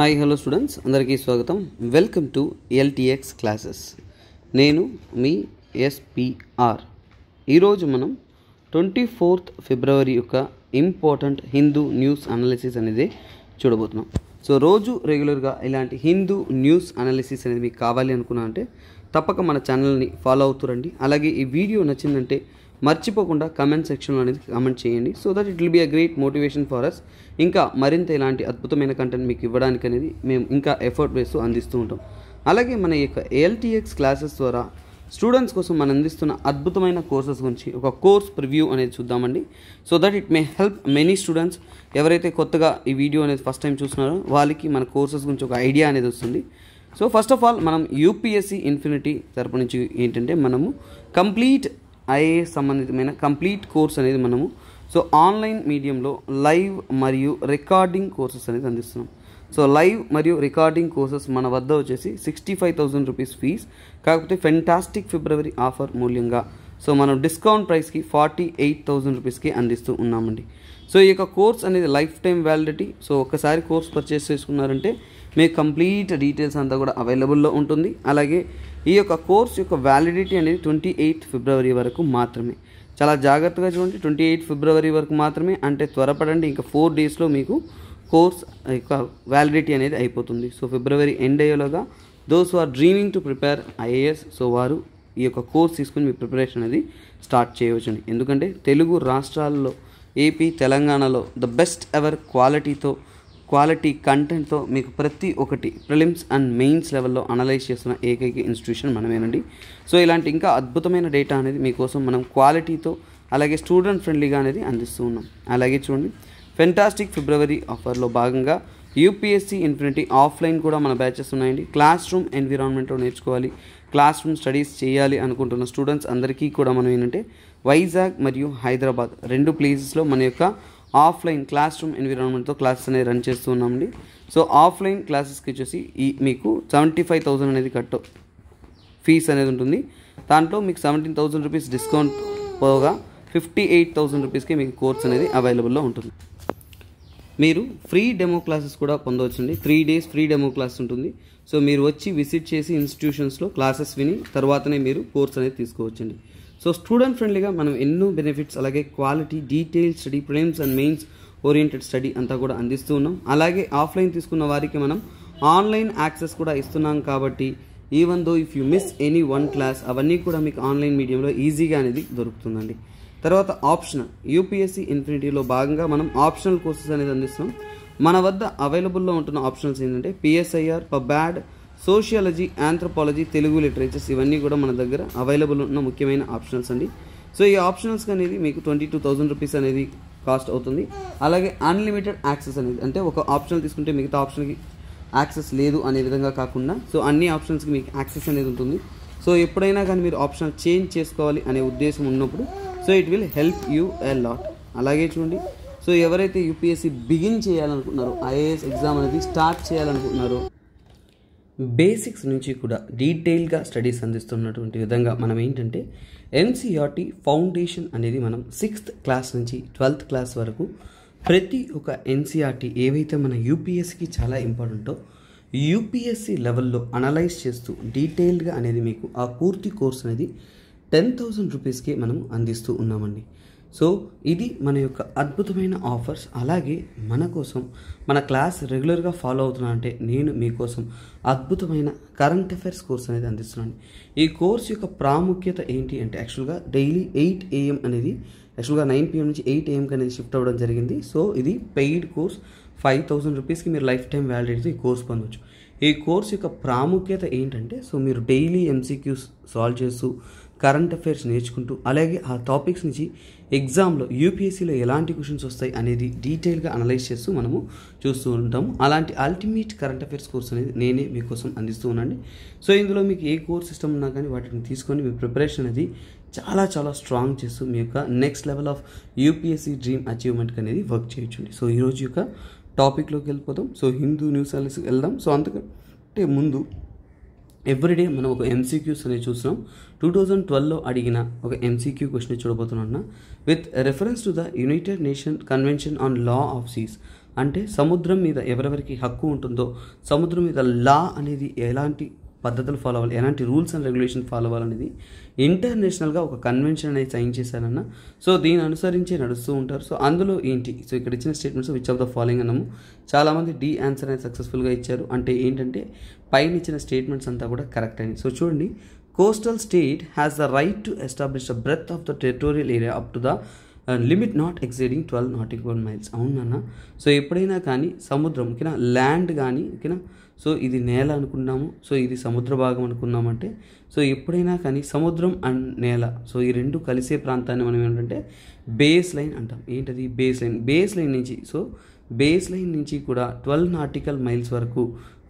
hi hello students అందరికీ స్వాగతం welcome to LTX classes నేను మీ ఎస్పిఆర్ ఈరోజు మనం ట్వంటీ ఫోర్త్ ఫిబ్రవరి యొక్క ఇంపార్టెంట్ హిందూ న్యూస్ అనాలిసిస్ అనేది చూడబోతున్నాం సో రోజు రెగ్యులర్గా ఇలాంటి హిందూ న్యూస్ అనాలిసిస్ అనేది మీకు కావాలి అనుకున్నా అంటే తప్పక మన ఛానల్ని ఫాలో అవుతురండి అలాగే ఈ వీడియో నచ్చిందంటే మర్చిపోకుండా కమెంట్ సెక్షన్లో అనేది కమెంట్ చేయండి so that it will be a great motivation for us ఇంకా మరింత ఇలాంటి అద్భుతమైన కంటెంట్ మీకు ఇవ్వడానికి అనేది మేము ఇంకా ఎఫర్ట్ వేస్తూ అందిస్తూ ఉంటాం అలాగే మన యొక్క ఏఎల్టీఎక్స్ క్లాసెస్ ద్వారా స్టూడెంట్స్ కోసం మనం అందిస్తున్న అద్భుతమైన కోర్సెస్ గురించి ఒక కోర్స్ ప్రివ్యూ అనేది చూద్దామండి so that it may help many students ఎవరైతే కొత్తగా ఈ వీడియో అనేది ఫస్ట్ టైం చూస్తున్నారో వాళ్ళకి మన కోర్సెస్ గురించి ఒక ఐడియా అనేది వస్తుంది సో ఫస్ట్ ఆఫ్ ఆల్ మనం యూపీఎస్సి ఇన్ఫినిటీ తరపు నుంచి ఏంటంటే మనము కంప్లీట్ ఐఏ సంబంధితమైన కంప్లీట్ కోర్స్ అనేది మనము సో ఆన్లైన్ మీడియంలో లైవ్ మరియు రికార్డింగ్ కోర్సెస్ అనేది అందిస్తున్నాం సో లైవ్ మరియు రికార్డింగ్ కోర్సెస్ మన వద్ద వచ్చేసి sixty five thousand rupees fees కాకపోతే ఫెంటాస్టిక్ ఫిబ్రవరి ఆఫర్ మూల్యంగా సో మనం డిస్కౌంట్ ప్రైస్కి ఫార్టీ ఎయిట్ థౌజండ్ రూపీస్కి అందిస్తూ ఉన్నామండి సో ఈ యొక్క కోర్స్ అనేది లైఫ్ టైం వ్యాలిడిటీ సో ఒకసారి కోర్స్ పర్చేస్ చేసుకున్నారంటే మీకు కంప్లీట్ డీటెయిల్స్ అంతా కూడా అవైలబుల్లో ఉంటుంది అలాగే ఈ యొక్క కోర్స్ యొక్క వ్యాలిడిటీ అనేది ట్వంటీ ఎయిట్ ఫిబ్రవరి వరకు మాత్రమే చాలా జాగ్రత్తగా చూడండి ట్వంటీ ఎయిట్ ఫిబ్రవరి వరకు మాత్రమే అంటే త్వరపడండి ఇంకా ఫోర్ డేస్లో మీకు కోర్స్ యొక్క వ్యాలిడిటీ అనేది అయిపోతుంది సో ఫిబ్రవరి ఎండ్ అయ్యేలాగా those are dreaming to prepare IAS so వారు ఈ యొక్క కోర్స్ తీసుకుని మీ ప్రిపరేషన్ అనేది స్టార్ట్ చేయవచ్చండి ఎందుకంటే తెలుగు రాష్ట్రాల్లో ఏపీ తెలంగాణలో ద బెస్ట్ ఎవర్ క్వాలిటీతో క్వాలిటీ కంటెంట్తో మీకు ప్రతి ఒక్కటి ప్రిలిమ్స్ అండ్ మెయిన్స్ లెవెల్లో అనలైజ్ చేస్తున్న ఏకైక ఇన్స్టిట్యూషన్ మనమేనండి సో ఇలాంటి ఇంకా అద్భుతమైన డేటా అనేది మీకోసం మనం క్వాలిటీతో అలాగే స్టూడెంట్ ఫ్రెండ్లీగా అనేది అందిస్తూ ఉన్నాం అలాగే చూడండి ఫెంటాస్టిక్ ఫిబ్రవరి ఆఫర్లో భాగంగా యూపీఎస్సీ ఇన్ఫినిటీ ఆఫ్లైన్ కూడా మన బ్యాచెస్ ఉన్నాయండి క్లాస్ రూమ్ ఎన్విరాన్మెంట్లో నేర్చుకోవాలి క్లాస్ రూమ్ స్టడీస్ చేయాలి అనుకుంటున్న స్టూడెంట్స్ అందరికీ కూడా మనం ఏంటంటే వైజాగ్ మరియు హైదరాబాద్ రెండు ప్లేసెస్లో మన యొక్క ఆఫ్లైన్ క్లాస్ రూమ్ ఎన్విరాన్మెంట్తో క్లాసెస్ అనేది రన్ చేస్తూ ఉన్నామండి సో ఆఫ్లైన్ క్లాసెస్కి వచ్చేసి ఈ మీకు సెవెంటీ ఫైవ్ థౌజండ్ అనేది కట్ ఫీజ్ అనేది ఉంటుంది దాంట్లో మీకు సెవెంటీన్ థౌసండ్ రూపీస్ డిస్కౌంట్ పోగా ఫిఫ్టీ ఎయిట్ థౌసండ్ రూపీస్కి మీకు కోర్స్ అనేది అవైలబుల్లో ఉంటుంది మీరు ఫ్రీ డెమో క్లాసెస్ కూడా పొందవచ్చండి three days free demo class ఉంటుంది సో మీరు వచ్చి విజిట్ చేసి ఇన్స్టిట్యూషన్స్లో క్లాసెస్ విని తర్వాతనే మీరు కోర్స్ అనేది తీసుకోవచ్చండి సో స్టూడెంట్ ఫ్రెండ్లీగా మనం ఎన్నో బెనిఫిట్స్ అలాగే quality detail study prelims and mains oriented study అంతా కూడా అందిస్తూ ఉన్నాం అలాగే ఆఫ్లైన్ తీసుకున్న వారికి మనం ఆన్లైన్ యాక్సెస్ కూడా ఇస్తున్నాం కాబట్టి even though if you miss any one class అవన్నీ కూడా మీకు ఆన్లైన్ మీడియంలో ఈజీగా అనేది దొరుకుతుందండి తర్వాత ఆప్షనల్ యూపీఎస్సీ ఇన్ఫినిటీలో భాగంగా మనం ఆప్షనల్ కోర్సెస్ అనేది అందిస్తున్నాం మన వద్ద అవైలబుల్లో ఉంటున్న ఆప్షన్స్ ఏంటంటే పిఎస్ఐఆర్ బ్యాడ్ సోషియాలజీ ఆంథ్రపాలజీ తెలుగు లిటరేచర్స్ ఇవన్నీ కూడా మన దగ్గర అవైలబుల్ ఉన్న ముఖ్యమైన ఆప్షనల్స్ అండి సో ఈ ఆప్షనల్స్ అనేది మీకు ట్వంటీ టూ థౌజండ్ రూపీస్ అనేది కాస్ట్ అవుతుంది అలాగే అన్లిమిటెడ్ యాక్సెస్ అనేది అంటే ఒక ఆప్షన్ తీసుకుంటే మిగతా ఆప్షన్కి యాక్సెస్ లేదు అనే విధంగా కాకుండా సో అన్ని ఆప్షన్స్కి మీకు యాక్సెస్ అనేది ఉంటుంది సో ఎప్పుడైనా కానీ మీరు ఆప్షన్ చేంజ్ చేసుకోవాలి అనే ఉద్దేశం ఉన్నప్పుడు so it will help you a lot అలాగే చూడండి సో ఎవరైతే యూపీఎస్సీ బిగిన్ చేయాలనుకుంటున్నారో ఐఏఎస్ ఎగ్జామ్ అనేది స్టార్ట్ చేయాలనుకుంటున్నారో బేసిక్స్ నుంచి కూడా డీటెయిల్గా స్టడీస్ అందిస్తున్నటువంటి విధంగా మనం ఏంటంటే ఎన్సిఆర్టీ e ఫౌండేషన్ అనేది మనం సిక్స్త్ క్లాస్ నుంచి ట్వెల్త్ క్లాస్ వరకు ప్రతి ఒక ఎన్సీఆర్టీ e ఏవైతే మన యూపీఎస్సికి చాలా ఇంపార్టెంటో యూపీఎస్సి లెవెల్లో అనలైజ్ చేస్తూ డీటెయిల్డ్గా అనేది మీకు ఆ పూర్తి కోర్స్ అనేది టెన్ థౌజండ్ రూపీస్కే మనం అందిస్తూ ఉన్నామండి సో ఇది మన యొక్క అద్భుతమైన ఆఫర్స్ అలాగే మన కోసం మన క్లాస్ రెగ్యులర్గా ఫాలో అవుతున్నా అంటే నేను మీకోసం అద్భుతమైన కరెంట్ అఫైర్స్ కోర్స్ అనేది అందిస్తున్నాను ఈ కోర్స్ యొక్క ప్రాముఖ్యత ఏంటి అంటే యాక్చువల్గా డైలీ ఎయిట్ ఏఎం అనేది యాక్చువల్గా నైన్ పిఎం నుంచి ఎయిట్ ఏఎంకి అనేది షిఫ్ట్ అవ్వడం జరిగింది సో ఇది పెయిడ్ కోర్స్ ఫైవ్ థౌసండ్ రూపీస్కి మీరు లైఫ్ టైం వ్యాలిడిటీతో ఈ కోర్స్ పొందవచ్చు ఈ కోర్స్ యొక్క ప్రాముఖ్యత ఏంటంటే సో మీరు డైలీ ఎంసీక్యూస్ సాల్వ్ చేస్తూ కరెంట్ అఫైర్స్ నేర్చుకుంటూ అలాగే ఆ టాపిక్స్ నుంచి ఎగ్జామ్లో యూపీఎస్సీలో ఎలాంటి క్వశ్చన్స్ వస్తాయి అనేది డీటెయిల్గా అనలైజ్ చేస్తూ మనము చూస్తూ ఉంటాము అలాంటి అల్టిమేట్ కరెంట్ అఫైర్స్ కోర్స్ అనేది నేనే మీకోసం అందిస్తూ ఉన్నాను సో ఇందులో మీకు ఏ కోర్స్ సిస్టమ్ ఉన్నా కానీ వాటిని తీసుకొని మీ ప్రిపరేషన్ అనేది చాలా చాలా స్ట్రాంగ్ చేస్తూ మీ యొక్క next level of UPSC dream achievement అనేది వర్క్ చేయొచ్చండి సో ఈరోజు యొక్క టాపిక్లోకి వెళ్ళిపోతాం సో హిందూ న్యూస్ వెళ్దాం సో అందుకంటే ముందు ఎవ్రీడే మనం ఒక ఎంసీక్యూస్ అనేది చూస్తున్నాం టూ థౌజండ్ ట్వెల్వ్లో అడిగిన ఒక ఎంసీక్యూ క్వశ్చన్ చూడబోతున్నా with reference to the United Nation Convention on law of seas అంటే సముద్రం మీద ఎవరెవరికి హక్కు ఉంటుందో సముద్రం మీద లా అనేది ఎలాంటి పద్ధతులు ఫాలో అవ్వాలి ఎలాంటి రూల్స్ అండ్ రెగ్యులేషన్ ఫాలో అవ్వాలనేది ఇంటర్నేషనల్గా ఒక కన్వెన్షన్ అనేది సైన్ చేశారన్న సో దీని అనుసరించి నడుస్తూ ఉంటారు సో అందులో ఏంటి సో ఇక్కడ ఇచ్చిన statements which of the following అన్నాము చాలామంది డి ఆన్సర్ అనేది సక్సెస్ఫుల్గా ఇచ్చారు అంటే ఏంటంటే పైన ఇచ్చిన స్టేట్మెంట్స్ అంతా కూడా కరెక్ట్ అయినాయి సో చూడండి coastal state has the right to establish the breath of the territorial area up to the limit not exceeding twelve not equal miles అవునన్నా సో ఎప్పుడైనా కానీ సముద్రం ఓకేనా ల్యాండ్ కానీ ఓకేనా సో ఇది నేల అనుకున్నాము సో ఇది సముద్ర భాగం అనుకున్నామంటే సో ఎప్పుడైనా కానీ సముద్రం అండ్ నేల సో ఈ రెండు కలిసే ప్రాంతాన్ని మనం ఏంటంటే బేస్ లైన్ అంటాం ఏంటది బేస్ లైన్ బేస్ లైన్ నుంచి సో బేస్ లైన్ నుంచి కూడా ట్వెల్వ్ నాటికల్ మైల్స్ వరకు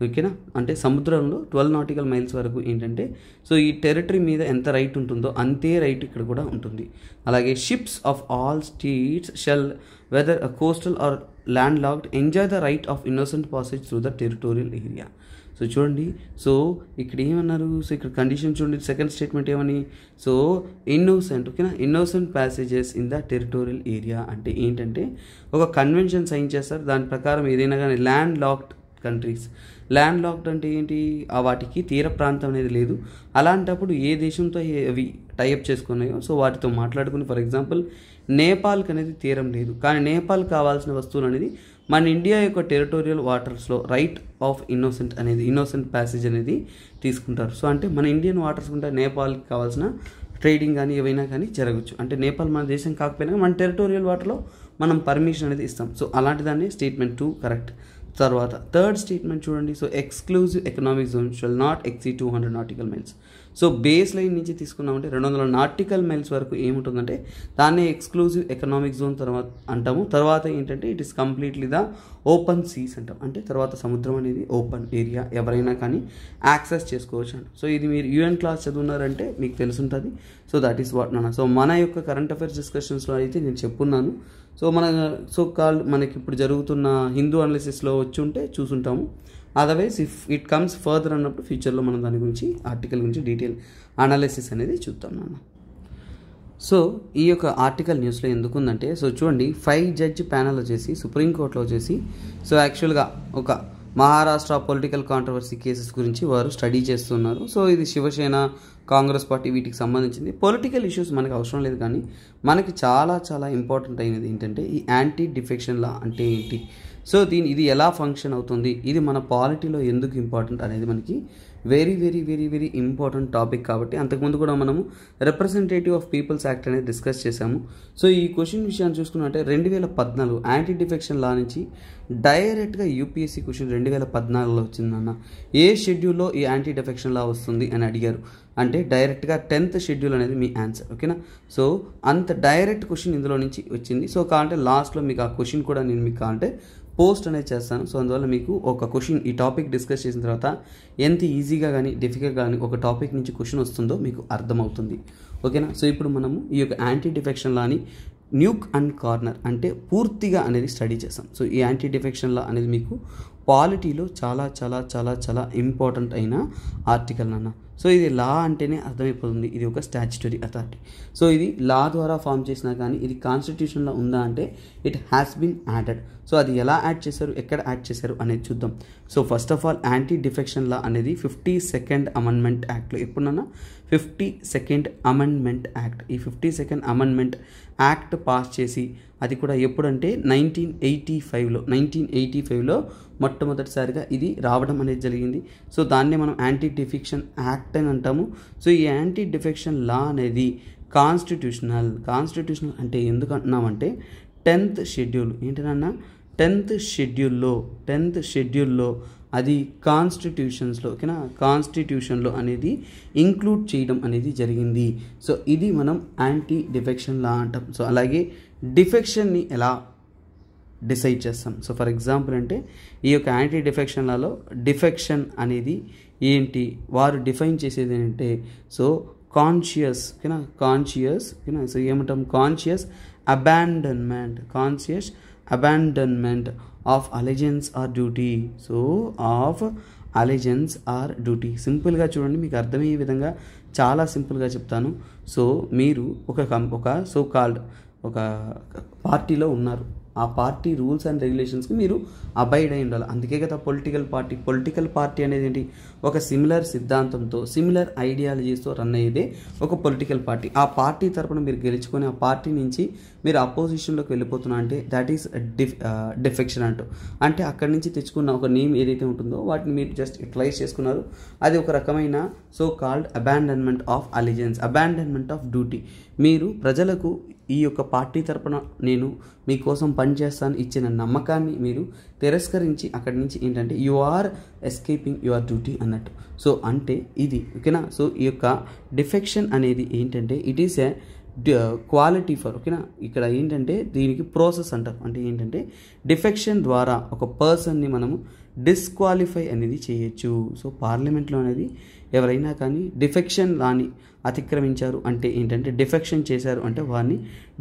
ఓకేనా అంటే సముద్రంలో ట్వెల్వ్ నాటికల్ మైల్స్ వరకు ఏంటంటే సో ఈ టెరిటరీ మీద ఎంత రైట్ ఉంటుందో అంతే రైట్ ఇక్కడ కూడా ఉంటుంది అలాగే ships of all states shall whether coastal or landlocked enjoy the right of innocent passage through the territorial area so చూడండి సో ఇక్కడ ఏమన్నారు సో ఇక్కడ కండిషన్ చూడండి సెకండ్ స్టేట్మెంట్ ఏమని సో ఇన్నోసెంట్ ఓకేనా innocent passages in the territorial area అంటే ఏంటంటే ఒక కన్వెన్షన్ సైన్ చేస్తారు దాని ప్రకారం ఏదైనా కానీ landlocked countries landlocked అంటే ఏంటి వాటికి తీర ప్రాంతం అనేది లేదు అలాంటప్పుడు ఏ దేశంతో అవి టైఅప్ చేసుకున్నాయో సో వాటితో మాట్లాడుకుని ఫర్ ఎగ్జాంపుల్ నేపాల్కి అనేది తీరం లేదు కానీ నేపాల్ కావాల్సిన వస్తువులు అనేది మన ఇండియా యొక్క టెరిటోరియల్ వాటర్స్లో రైట్ ఆఫ్ ఇన్నోసెంట్ అనేది ఇన్నోసెంట్ ప్యాసేజ్ అనేది తీసుకుంటారు సో అంటే మన ఇండియన్ వాటర్స్ ఉంటే నేపాల్కి కావాల్సిన ట్రేడింగ్ కానీ ఏవైనా కానీ జరగచ్చు అంటే నేపాల్ మన దేశం కాకపోయినా మన టెరిటోరియల్ వాటర్లో మనం పర్మిషన్ అనేది ఇస్తాం సో అలాంటి దాన్ని స్టేట్మెంట్ టూ కరెక్ట్ తర్వాత థర్డ్ స్టేట్మెంట్ చూడండి so exclusive economic zone shall not exceed two hundred nautical miles so baseline నుంచి తీసుకున్నామంటే రెండు వందల నాటికల్ మైల్స్ వరకు ఏముంటుందంటే దాన్ని ఎక్స్క్లూజివ్ ఎకనామిక్ జోన్ తర్వాత అంటాము తర్వాత ఏంటంటే it is completely the open seas అంటాం అంటే తర్వాత సముద్రం అనేది ఓపెన్ ఏరియా ఎవరైనా కానీ యాక్సెస్ చేసుకోవచ్చు అంట సో ఇది మీరు యూఎన్ క్లాస్ చదువున్నారంటే మీకు తెలుసుంటుంది సో దట్ ఈస్ వాట్ నా సో మన యొక్క కరెంట్ అఫైర్స్ డిస్కషన్స్లో అయితే నేను చెప్పున్నాను సో మన సో కాల్ మనకి ఇప్పుడు జరుగుతున్న హిందూ అనాలిసిస్లో వచ్చి ఉంటే చూసుంటాము otherwise if it comes further అన్నప్పుడు ఫ్యూచర్లో మనం దాని గురించి ఆర్టికల్ గురించి డీటెయిల్ అనాలిసిస్ అనేది చూద్దాం నాన్న సో ఈ యొక్క ఆర్టికల్ న్యూస్లో ఎందుకుందంటే సో చూడండి ఫైవ్ జడ్జ్ ప్యానల్ వచ్చేసి సుప్రీంకోర్టులో వచ్చేసి సో యాక్చువల్గా ఒక మహారాష్ట్ర పొలిటికల్ కాంట్రవర్సీ కేసెస్ గురించి వారు స్టడీ చేస్తున్నారు సో ఇది శివసేన కాంగ్రెస్ పార్టీ వీటికి సంబంధించింది పొలిటికల్ ఇష్యూస్ మనకు అవసరం లేదు కానీ మనకి చాలా చాలా ఇంపార్టెంట్ అయినది ఏంటంటే ఈ యాంటీ డిఫెక్షన్ లా అంటే ఏంటి సో దీని ఇది ఎలా ఫంక్షన్ అవుతుంది ఇది మన పాలిటీలో ఎందుకు ఇంపార్టెంట్ అనేది మనకి very very very very important topic కాబట్టి అంతకుముందు కూడా మనము రిప్రజెంటేటివ్ ఆఫ్ పీపుల్స్ యాక్ట్ అనేది డిస్కస్ చేశాము సో ఈ క్వశ్చన్ విషయాన్ని చూసుకున్నట్టే రెండు వేల పద్నాలుగు యాంటీ డిఫెక్షన్ లా నుంచి డైరెక్ట్గా యూపీఎస్సీ క్వశ్చన్ రెండు వేల పద్నాలుగులో వచ్చిందన్న ఏ షెడ్యూల్లో ఈ యాంటీ డిఫెక్షన్ లా వస్తుంది అని అడిగారు అంటే డైరెక్ట్గా టెన్త్ షెడ్యూల్ అనేది మీ ఆన్సర్ ఓకేనా సో అంత డైరెక్ట్ క్వశ్చన్ ఇందులో నుంచి వచ్చింది సో కావాలంటే లాస్ట్లో మీకు ఆ క్వశ్చన్ కూడా నేను మీకు కావాలంటే పోస్ట్ అనేది చేస్తాను సో అందువల్ల మీకు ఒక క్వశ్చన్ ఈ టాపిక్ డిస్కస్ చేసిన తర్వాత ఎంత ఈజీగా కానీ డిఫికల్ట్ కానీ ఒక టాపిక్ నుంచి క్వశ్చన్ వస్తుందో మీకు అర్థమవుతుంది ఓకేనా సో ఇప్పుడు మనము ఈ యొక్క యాంటీ డిఫెక్షన్ అని న్యూక్ అండ్ కార్నర్ అంటే పూర్తిగా అనేది స్టడీ చేస్తాం సో ఈ యాంటీ డిఫెక్షన్ లా అనేది మీకు పాలిటీలో చాలా చాలా చాలా చాలా ఇంపార్టెంట్ అయిన ఆర్టికల్ అన్న సో ఇది లా అంటేనే అర్థమైపోతుంది ఇది ఒక స్టాచ్యుటరీ అథారిటీ సో ఇది లా ద్వారా ఫామ్ చేసినా కానీ ఇది కాన్స్టిట్యూషన్లో ఉందా అంటే it has been added so అది ఎలా యాడ్ చేశారు ఎక్కడ యాడ్ చేశారు అనేది చూద్దాం so first of all anti defection law అనేది ఫిఫ్టీ సెకండ్ అమెండ్మెంట్ యాక్ట్లో ఎప్పుడన్నా ఫిఫ్టీ సెకండ్ అమెండ్మెంట్ యాక్ట్ ఈ fifty second amendment act pass చేసి అది కూడా ఎప్పుడంటే నైన్టీన్ ఎయిటీ ఫైవ్లో నైన్టీన్ ఎయిటీ ఫైవ్లో మొట్టమొదటిసారిగా ఇది రావడం అనేది జరిగింది సో దాన్నే మనం యాంటీ డిఫెక్షన్ యాక్ట్ అని అంటాము సో ఈ యాంటీ డిఫెక్షన్ లా అనేది కాన్స్టిట్యూషనల్ కాన్స్టిట్యూషనల్ అంటే ఎందుకు అంటున్నామంటే టెన్త్ షెడ్యూల్ ఏంటన్నా టెన్త్ షెడ్యూల్లో టెన్త్ షెడ్యూల్లో అది కాన్స్టిట్యూషన్స్లో ఓకేనా కాన్స్టిట్యూషన్లో అనేది ఇంక్లూడ్ చేయడం అనేది జరిగింది సో ఇది మనం యాంటీ డిఫెక్షన్ లా అంటాం సో అలాగే డిఫెక్షన్ని ఎలా డిసైడ్ చేస్తాం సో ఫర్ ఎగ్జాంపుల్ అంటే ఈ యొక్క యాంటీ డిఫెక్షన్లలో డిఫెక్షన్ అనేది ఏంటి వారు డిఫైన్ చేసేది ఏంటంటే సో కాన్షియస్ ఓకేనా కాన్షియస్ ఓకేనా సో ఏమంటాం conscious abandonment conscious abandonment of allegiance or duty so of allegiance or duty సింపుల్గా చూడండి మీకు అర్థమయ్యే విధంగా చాలా సింపుల్గా చెప్తాను సో మీరు ఒక ఒక సో కాల్డ్ ఒక పార్టీలో ఉన్నారు ఆ పార్టీ రూల్స్ అండ్ రెగ్యులేషన్స్కి మీరు అబైడ్ అయి ఉండాలి అందుకే కదా పొలిటికల్ పార్టీ పొలిటికల్ పార్టీ అనేది ఏంటి ఒక సిమిలర్ సిద్ధాంతంతో సిమిలర్ ఐడియాలజీస్తో రన్ అయ్యేదే ఒక పొలిటికల్ పార్టీ ఆ పార్టీ తరపున మీరు గెలుచుకొని ఆ పార్టీ నుంచి మీరు అపోజిషన్లోకి వెళ్ళిపోతున్నా అంటే దాట్ ఈస్ డిఫ్ డిఫెక్షన్ అంటూ అంటే అక్కడి నుంచి తెచ్చుకున్న ఒక నేమ్ ఏదైతే ఉంటుందో వాటిని మీరు జస్ట్ యూటిలైజ్ చేసుకున్నారు అది ఒక రకమైన so called abandonment of allegiance abandonment of duty మీరు ప్రజలకు ఈ యొక్క పార్టీ తరపున నేను మీకోసం పనిచేస్తాను ఇచ్చిన నమ్మకాన్ని మీరు తిరస్కరించి అక్కడి నుంచి ఏంటంటే you are escaping your duty అన్నట్టు సో అంటే ఇది ఓకేనా సో ఈ యొక్క డిఫెక్షన్ అనేది ఏంటంటే it is a quality for ఓకేనా ఇక్కడ ఏంటంటే దీనికి ప్రాసెస్ అంటారు అంటే ఏంటంటే డిఫెక్షన్ ద్వారా ఒక పర్సన్ని మనము డిస్క్వాలిఫై అనేది చేయొచ్చు సో పార్లమెంట్లో అనేది ఎవరైనా కానీ డిఫెక్షన్ రాని అతిక్రమించారు అంటే ఏంటంటే డిఫెక్షన్ చేశారు అంటే వారిని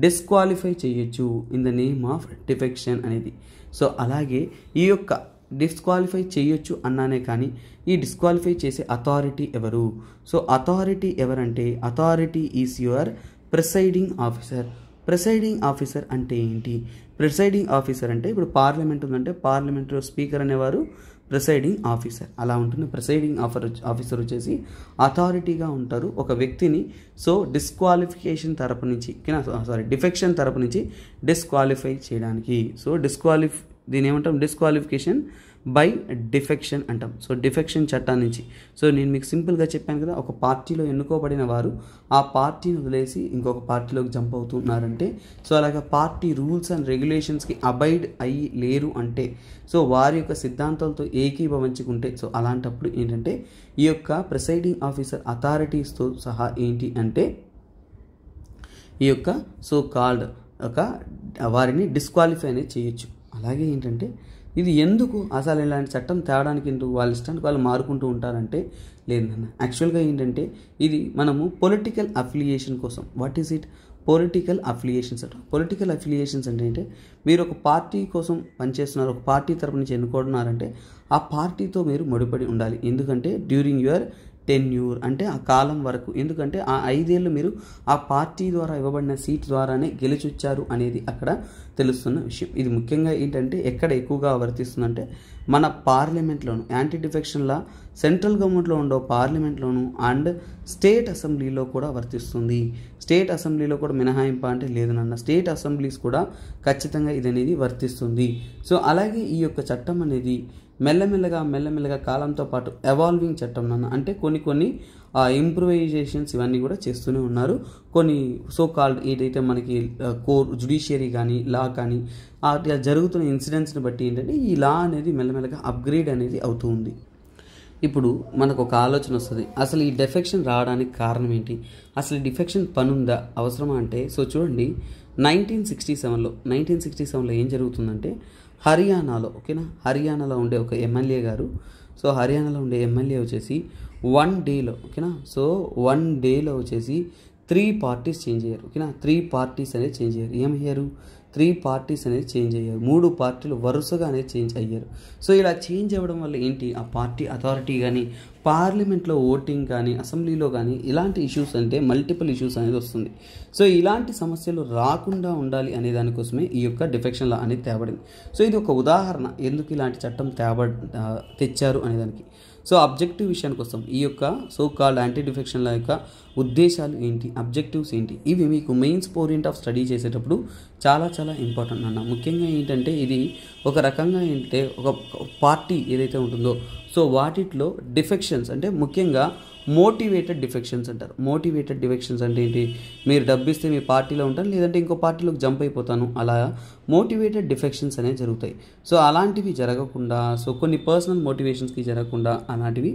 డిస్క్వాలిఫై చేయొచ్చు in the name of defection అనేది సో అలాగే ఈ యొక్క డిస్క్వాలిఫై చేయొచ్చు అన్నానే కానీ ఈ డిస్క్వాలిఫై చేసే అథారిటీ ఎవరు సో అథారిటీ ఎవరంటే authority is your presiding officer presiding officer అంటే ఏంటి ప్రిసైడింగ్ ఆఫీసర్ అంటే ఇప్పుడు పార్లమెంట్ ఉందంటే పార్లమెంట్ స్పీకర్ అనేవారు ప్రిసైడింగ్ ఆఫీసర్ అలా ఉంటుంది ప్రిసైడింగ్ ఆఫర్ ఆఫీసర్ వచ్చేసి అథారిటీగా ఉంటారు ఒక వ్యక్తిని సో డిస్క్వాలిఫికేషన్ తరపు నుంచి సారీ డిఫెక్షన్ తరపు నుంచి డిస్క్వాలిఫై చేయడానికి సో డిస్క్వాలిఫ్ దీని ఏమంటాం డిస్క్వాలిఫికేషన్ బై డిఫెక్షన్ అంటాం సో డిఫెక్షన్ చట్టం నుంచి సో నేను మీకు సింపుల్గా చెప్పాను కదా ఒక పార్టీలో ఎన్నుకోబడిన వారు ఆ పార్టీని వదిలేసి ఇంకొక పార్టీలోకి జంప్ అవుతున్నారంటే సో అలాగా పార్టీ రూల్స్ అండ్ రెగ్యులేషన్స్కి అబైడ్ అయ్యి లేరు అంటే సో వారి యొక్క సిద్ధాంతాలతో ఏకీభవించుకుంటే సో అలాంటప్పుడు ఏంటంటే ఈ యొక్క ప్రిసైడింగ్ ఆఫీసర్ అథారిటీస్తో సహా ఏంటి అంటే ఈ యొక్క సో కాల్డ్ ఒక వారిని డిస్క్వాలిఫై అనేది చేయొచ్చు అలాగే ఏంటంటే ఇది ఎందుకు అసలు ఇలాంటి చట్టం తేవడానికి ఎందుకు వాళ్ళ ఇష్టానికి వాళ్ళు మారుకుంటూ ఉంటారంటే లేదన్న యాక్చువల్గా ఏంటంటే ఇది మనము పొలిటికల్ అఫిలియేషన్ కోసం what is it political affiliations అంట పొలిటికల్ అఫిలియేషన్స్ అంటే ఏంటంటే మీరు ఒక పార్టీ కోసం పనిచేస్తున్నారు ఒక పార్టీ తరపు నుంచి ఎన్నుకుంటున్నారంటే ఆ పార్టీతో మీరు ముడిపడి ఉండాలి ఎందుకంటే డ్యూరింగ్ యువర్ టెన్ యూర్ అంటే ఆ కాలం వరకు ఎందుకంటే ఆ ఐదేళ్ళు మీరు ఆ పార్టీ ద్వారా ఇవ్వబడిన సీట్ ద్వారానే గెలిచొచ్చారు అనేది అక్కడ తెలుస్తున్న విషయం ఇది ముఖ్యంగా ఏంటంటే ఎక్కడ ఎక్కువగా వర్తిస్తుందంటే మన పార్లమెంట్లోను యాంటీ డిఫెక్షన్ లా సెంట్రల్ గవర్నమెంట్లో ఉండే పార్లమెంట్లోను అండ్ స్టేట్ అసెంబ్లీలో కూడా వర్తిస్తుంది స్టేట్ అసెంబ్లీలో కూడా మినహాయింపు అంటే లేదు స్టేట్ అసెంబ్లీస్ కూడా ఖచ్చితంగా ఇది అనేది వర్తిస్తుంది సో అలాగే ఈ యొక్క చట్టం అనేది మెల్లమెల్లగా మెల్లమెల్లగా కాలంతో పాటు ఎవాల్వింగ్ చట్టం నాన్న అంటే కొన్ని కొన్ని ఇంప్రూవైజేషన్స్ ఇవన్నీ కూడా చేస్తూనే ఉన్నారు కొన్ని సో కాల్డ్ ఏదైతే మనకి కోర్ జుడిషియరీ కానీ లా కానీ అట్లా జరుగుతున్న ఇన్సిడెంట్స్ని బట్టి ఏంటంటే ఈ లా అనేది మెల్లమెల్లగా అప్గ్రేడ్ అనేది అవుతూ ఉంది ఇప్పుడు మనకు ఒక ఆలోచన వస్తుంది అసలు ఈ డెఫెక్షన్ రావడానికి కారణం ఏంటి అసలు డిఫెక్షన్ పనుందా అవసరమా అంటే సో చూడండి నైన్టీన్ సిక్స్టీ సెవెన్లో నైన్టీన్ సిక్స్టీ సెవెన్లో ఏం జరుగుతుందంటే హర్యానాలో ఓకేనా హర్యానాలో ఉండే ఒక ఎమ్మెల్యే గారు సో హర్యానాలో ఉండే ఎమ్మెల్యే వచ్చేసి వన్ డేలో ఓకేనా సో వన్ డేలో వచ్చేసి త్రీ పార్టీస్ చేంజ్ అయ్యారు ఓకేనా త్రీ పార్టీస్ అనేది చేంజ్ అయ్యారు ఏమయ్యారు త్రీ పార్టీస్ అనేది చేంజ్ అయ్యారు మూడు పార్టీలు వరుసగా అనేది చేంజ్ అయ్యారు సో ఇలా చేంజ్ అవ్వడం వల్ల ఏంటి ఆ పార్టీ అథారిటీ కానీ పార్లమెంట్లో ఓటింగ్ కానీ అసెంబ్లీలో కానీ ఇలాంటి ఇష్యూస్ అంటే మల్టిపుల్ ఇష్యూస్ అనేది వస్తుంది సో ఇలాంటి సమస్యలు రాకుండా ఉండాలి అనే దానికోసమే ఈ యొక్క డిఫెక్షన్ లా అనేది తేబడింది సో ఇది ఒక ఉదాహరణ ఎందుకు ఇలాంటి చట్టం తేవ తెచ్చారు అనేదానికి సో అబ్జెక్టివ్ విషయానికి వస్తాం ఈ యొక్క సో కాల్డ్ యాంటీ డిఫెక్షన్ల యొక్క ఉద్దేశాలు ఏంటి అబ్జెక్టివ్స్ ఏంటి ఇవి మీకు మెయిన్స్ పోరియంట్ ఆఫ్ స్టడీ చేసేటప్పుడు చాలా చాలా ఇంపార్టెంట్ అన్న ముఖ్యంగా ఏంటంటే ఇది ఒక రకంగా ఏంటంటే ఒక పార్టీ ఏదైతే ఉంటుందో సో వాటిలో డిఫెక్షన్స్ అంటే ముఖ్యంగా మోటివేటెడ్ డిఫెక్షన్స్ అంటారు మోటివేటెడ్ డిఫెక్షన్స్ అంటే ఏంటి మీరు డబ్బిస్తే మీ పార్టీలో ఉంటాను లేదంటే ఇంకో పార్టీలోకి జంప్ అయిపోతాను అలా మోటివేటెడ్ డిఫెక్షన్స్ అనేవి జరుగుతాయి సో అలాంటివి జరగకుండా సో కొన్ని పర్సనల్ మోటివేషన్స్కి జరగకుండా అలాంటివి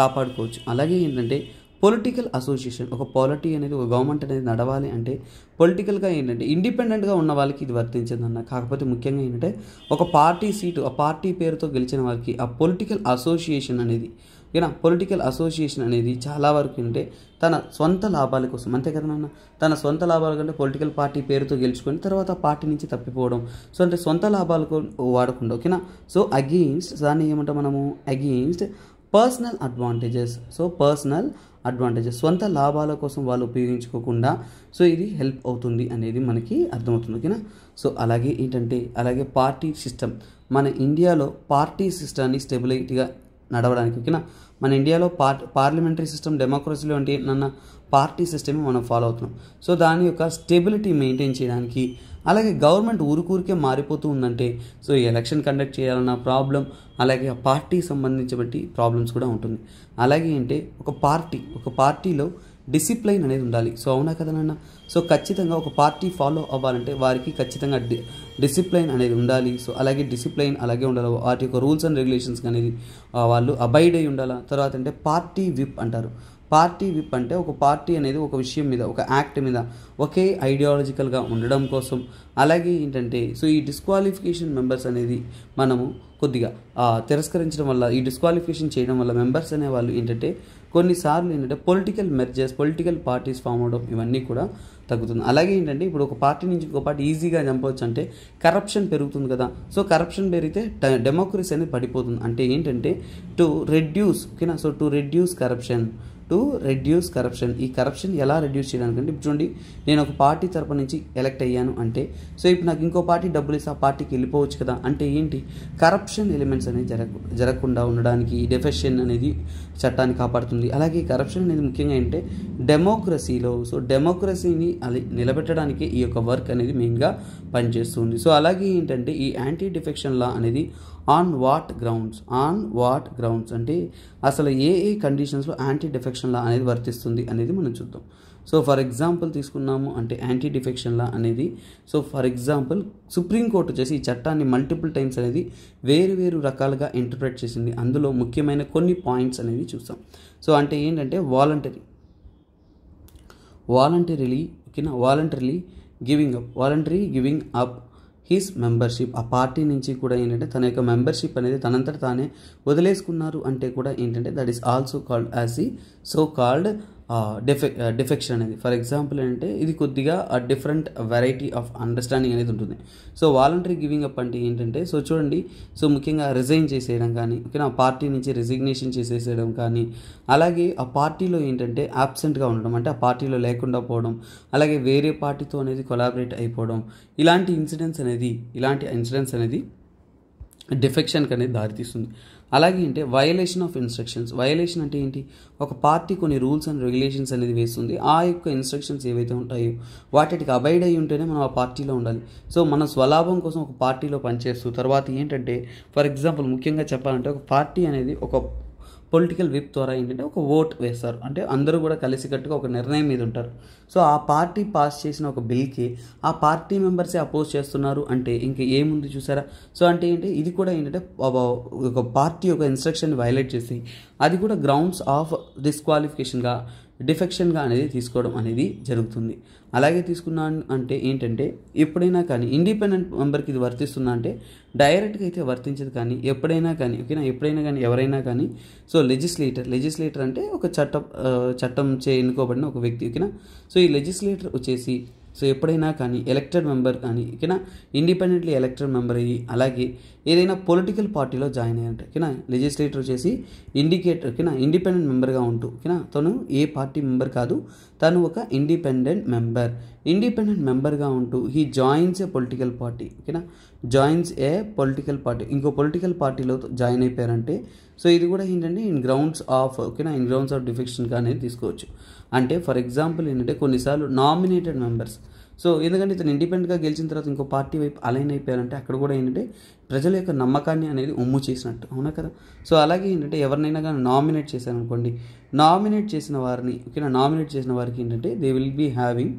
కాపాడుకోవచ్చు అలాగే ఏంటంటే పొలిటికల్ అసోసియేషన్ ఒక పాలిటీ అనేది ఒక గవర్నమెంట్ అనేది నడవాలి అంటే పొలిటికల్గా ఏంటంటే ఇండిపెండెంట్గా ఉన్న వాళ్ళకి ఇది వర్తించిందన్న కాకపోతే ముఖ్యంగా ఏంటంటే ఒక పార్టీ సీటు ఆ పార్టీ పేరుతో గెలిచిన వారికి ఆ పొలిటికల్ అసోసియేషన్ అనేది ఈయన పొలిటికల్ అసోసియేషన్ అనేది చాలా వరకు ఉంటే తన సొంత లాభాల కోసం అంతే కదా నాన్న తన సొంత లాభాల కంటే పొలిటికల్ పార్టీ పేరుతో గెలుచుకొని తర్వాత పార్టీ నుంచి తప్పిపోవడం సో అంటే సొంత లాభాలకు వాడకుండా ఓకేనా సో అగెయిన్స్ట్ దాన్ని ఏమంటాం మనము against personal advantages so personal advantages సొంత లాభాల కోసం వాళ్ళు ఉపయోగించుకోకుండా సో ఇది హెల్ప్ అవుతుంది అనేది మనకి అర్థమవుతుంది ఓకేనా సో అలాగే ఏంటంటే అలాగే పార్టీ సిస్టమ్ మన ఇండియాలో పార్టీ సిస్టాన్ని స్టెబిలిటీగా నడవడానికి ఓకేనా మన ఇండియాలో పార్ పార్లమెంటరీ సిస్టమ్ డెమోక్రసీ వంటి నన్న పార్టీ సిస్టమ్ మనం ఫాలో అవుతున్నాం సో దాని యొక్క స్టెబిలిటీ మెయింటైన్ చేయడానికి అలాగే గవర్నమెంట్ ఊరికూరికే మారిపోతూ ఉందంటే సో ఎలక్షన్ కండక్ట్ చేయాలన్న ప్రాబ్లం అలాగే ఆ సంబంధించి సంబంధించబట్టి ప్రాబ్లమ్స్ కూడా ఉంటుంది అలాగే అంటే ఒక పార్టీ ఒక పార్టీలో డిసిప్లైన్ అనేది ఉండాలి సో అవునా కదా నాన్న సో ఖచ్చితంగా ఒక పార్టీ ఫాలో అవ్వాలంటే వారికి ఖచ్చితంగా డి డిసిప్లైన్ అనేది ఉండాలి సో అలాగే డిసిప్లైన్ అలాగే ఉండాలి వాటి యొక్క రూల్స్ అండ్ రెగ్యులేషన్స్ అనేది వాళ్ళు అబైడ్ అయి ఉండాలి తర్వాత అంటే పార్టీ విప్ అంటారు పార్టీ విప్ అంటే ఒక పార్టీ అనేది ఒక విషయం మీద ఒక యాక్ట్ మీద ఒకే ఐడియాలజికల్గా ఉండడం కోసం అలాగే ఏంటంటే సో ఈ డిస్క్వాలిఫికేషన్ మెంబర్స్ అనేది మనము కొద్దిగా తిరస్కరించడం వల్ల ఈ డిస్క్వాలిఫికేషన్ చేయడం వల్ల మెంబర్స్ అనేవాళ్ళు ఏంటంటే కొన్నిసార్లు ఏంటంటే political merges political parties form అవడం ఇవన్నీ కూడా తగ్గుతుంది అలాగే ఏంటంటే ఇప్పుడు ఒక పార్టీ నుంచి ఇంకో పార్టీ ఈజీగా చంపవచ్చు అంటే కరప్షన్ పెరుగుతుంది కదా సో కరప్షన్ పెరిగితే డెమోక్రసీ అనేది పడిపోతుంది అంటే ఏంటంటే టు రెడ్యూస్ ఓకేనా so to reduce corruption to reduce corruption ఈ కరప్షన్ ఎలా రెడ్యూస్ చేయడానికి అంటే చూడండి నేను ఒక పార్టీ తరపు నుంచి ఎలక్ట్ అయ్యాను అంటే సో ఇప్పుడు నాకు ఇంకో పార్టీ డబ్బులు ఇస్తే ఆ పార్టీకి వెళ్ళిపోవచ్చు కదా అంటే ఏంటి కరప్షన్ ఎలిమెంట్స్ అనేది జరగ జరగకుండా ఉండడానికి ఈ డెఫెషన్ అనేది చట్టాన్ని కాపాడుతుంది అలాగే కరప్షన్ అనేది ముఖ్యంగా ఏంటంటే డెమోక్రసీలో సో డెమోక్రసీని అది నిలబెట్టడానికి ఈ యొక్క వర్క్ అనేది మెయిన్గా పనిచేస్తుంది సో అలాగే ఏంటంటే ఈ యాంటీ డిఫెక్షన్ లా అనేది on what grounds on what grounds అంటే అసలు ఏ ఏ కండిషన్స్లో యాంటీ డిఫెక్షన్ లా అనేది వర్తిస్తుంది అనేది మనం చూద్దాం సో ఫర్ ఎగ్జాంపుల్ తీసుకున్నాము అంటే యాంటీ డిఫెక్షన్ లా అనేది సో ఫర్ ఎగ్జాంపుల్ సుప్రీంకోర్టు వచ్చేసి ఈ చట్టాన్ని మల్టిపుల్ టైమ్స్ అనేది వేరు వేరు రకాలుగా ఇంటర్ప్రెట్ చేసింది అందులో ముఖ్యమైన కొన్ని పాయింట్స్ అనేవి చూస్తాం సో అంటే ఏంటంటే వాలంటరీ వాలంటరీలీ ఓకేనా voluntarily giving up voluntary giving up his membership ఆ పార్టీ నుంచి కూడా ఏంటంటే తన యొక్క మెంబర్షిప్ అనేది తనంతట తానే వదిలేసుకున్నారు అంటే కూడా ఏంటంటే that is also called as ఈ సో కాల్డ్ డిఫె డిఫెక్షన్ అనేది ఫర్ ఎగ్జాంపుల్ ఏంటంటే ఇది కొద్దిగా డిఫరెంట్ వెరైటీ ఆఫ్ అండర్స్టాండింగ్ అనేది ఉంటుంది సో వాలంటరీ గివింగ్ అప్ అంటే ఏంటంటే సో చూడండి సో ముఖ్యంగా రిజైన్ చేసేయడం కానీ ఓకేనా పార్టీ నుంచి రిజిగ్నేషన్ చేసేసేయడం కానీ అలాగే ఆ పార్టీలో ఏంటంటే యాబ్సెంట్గా ఉండడం అంటే ఆ పార్టీలో లేకుండా పోవడం అలాగే వేరే పార్టీతో అనేది కొలాబరేట్ అయిపోవడం ఇలాంటి ఇన్సిడెంట్స్ అనేది ఇలాంటి ఇన్సిడెంట్స్ అనేది డిఫెక్షన్కి అనేది దారితీస్తుంది అలాగే అంటే వయలేషన్ ఆఫ్ ఇన్స్ట్రక్షన్స్ వయలేషన్ అంటే ఏంటి ఒక పార్టీ కొన్ని రూల్స్ అండ్ రెగ్యులేషన్స్ అనేది వేస్తుంది ఆ యొక్క ఇన్స్ట్రక్షన్స్ ఏవైతే ఉంటాయో వాటికి అబైడ్ అయి ఉంటేనే మనం ఆ పార్టీలో ఉండాలి సో మన స్వలాభం కోసం ఒక పార్టీలో పనిచేస్తూ తర్వాత ఏంటంటే ఫర్ ఎగ్జాంపుల్ ముఖ్యంగా చెప్పాలంటే ఒక పార్టీ అనేది ఒక పొలిటికల్ విప్ ద్వారా ఏంటంటే ఒక ఓట్ వేస్తారు అంటే అందరూ కూడా కలిసికట్టుగా ఒక నిర్ణయం మీద ఉంటారు సో ఆ పార్టీ పాస్ చేసిన ఒక బిల్కి ఆ పార్టీ మెంబర్సే అపోజ్ చేస్తున్నారు అంటే ఇంక ఏముంది చూసారా సో అంటే ఏంటి ఇది కూడా ఏంటంటే ఒక పార్టీ యొక్క ఇన్స్ట్రక్షన్ వైలేట్ చేసి అది కూడా గ్రౌండ్స్ ఆఫ్ డిస్క్వాలిఫికేషన్గా డిఫెక్షన్గా అనేది తీసుకోవడం అనేది జరుగుతుంది అలాగే తీసుకున్న అంటే ఏంటంటే ఎప్పుడైనా కానీ ఇండిపెండెంట్ మెంబర్కి ఇది వర్తిస్తుందా అంటే డైరెక్ట్గా అయితే వర్తించదు కానీ ఎప్పుడైనా కానీ ఓకేనా ఎప్పుడైనా కానీ ఎవరైనా కానీ సో లెజిస్లేటర్ లెజిస్లేటర్ అంటే ఒక చట్టం చట్టం చే ఎన్నుకోబడిన ఒక వ్యక్తి ఓకేనా సో ఈ లెజిస్లేటర్ వచ్చేసి సో ఎప్పుడైనా కానీ ఎలక్టెడ్ మెంబర్ కానీ ఓకేనా ఇండిపెండెంట్లీ ఎలక్టెడ్ మెంబర్ అయ్యి అలాగే ఏదైనా పొలిటికల్ పార్టీలో జాయిన్ అయ్యి ఉంటారు ఓకేనా లెజిస్లేటర్ వచ్చేసి ఇండికేటర్ ఓకేనా ఇండిపెండెంట్ మెంబర్గా ఉంటూ ఓకేనా తను ఏ పార్టీ మెంబర్ కాదు తను ఒక ఇండిపెండెంట్ మెంబర్ ఇండిపెండెంట్ మెంబర్గా ఉంటూ he joins a political party ఓకేనా జాయిన్స్ ఏ పొలిటికల్ పార్టీ ఇంకో పొలిటికల్ పార్టీలో జాయిన్ అయిపోయారంటే సో ఇది కూడా ఏంటంటే ఇన్ గ్రౌండ్స్ ఆఫ్ ఓకేనా ఇన్ గ్రౌండ్స్ ఆఫ్ డిఫెక్షన్ కానీ తీసుకోవచ్చు అంటే ఫర్ ఎగ్జాంపుల్ ఏంటంటే కొన్నిసార్లు నామినేటెడ్ మెంబర్స్ సో ఎందుకంటే ఇతను ఇండిపెండెంట్గా గెలిచిన తర్వాత ఇంకో పార్టీ వైపు అలైన్ అయిపోయారంటే అక్కడ కూడా ఏంటంటే ప్రజల యొక్క నమ్మకాన్ని అనేది ఉమ్ము చేసినట్టు అవునా కదా సో అలాగే ఏంటంటే ఎవరినైనా కానీ నామినేట్ చేశారనుకోండి నామినేట్ చేసిన వారిని ఓకేనా నామినేట్ చేసిన వారికి ఏంటంటే they will be having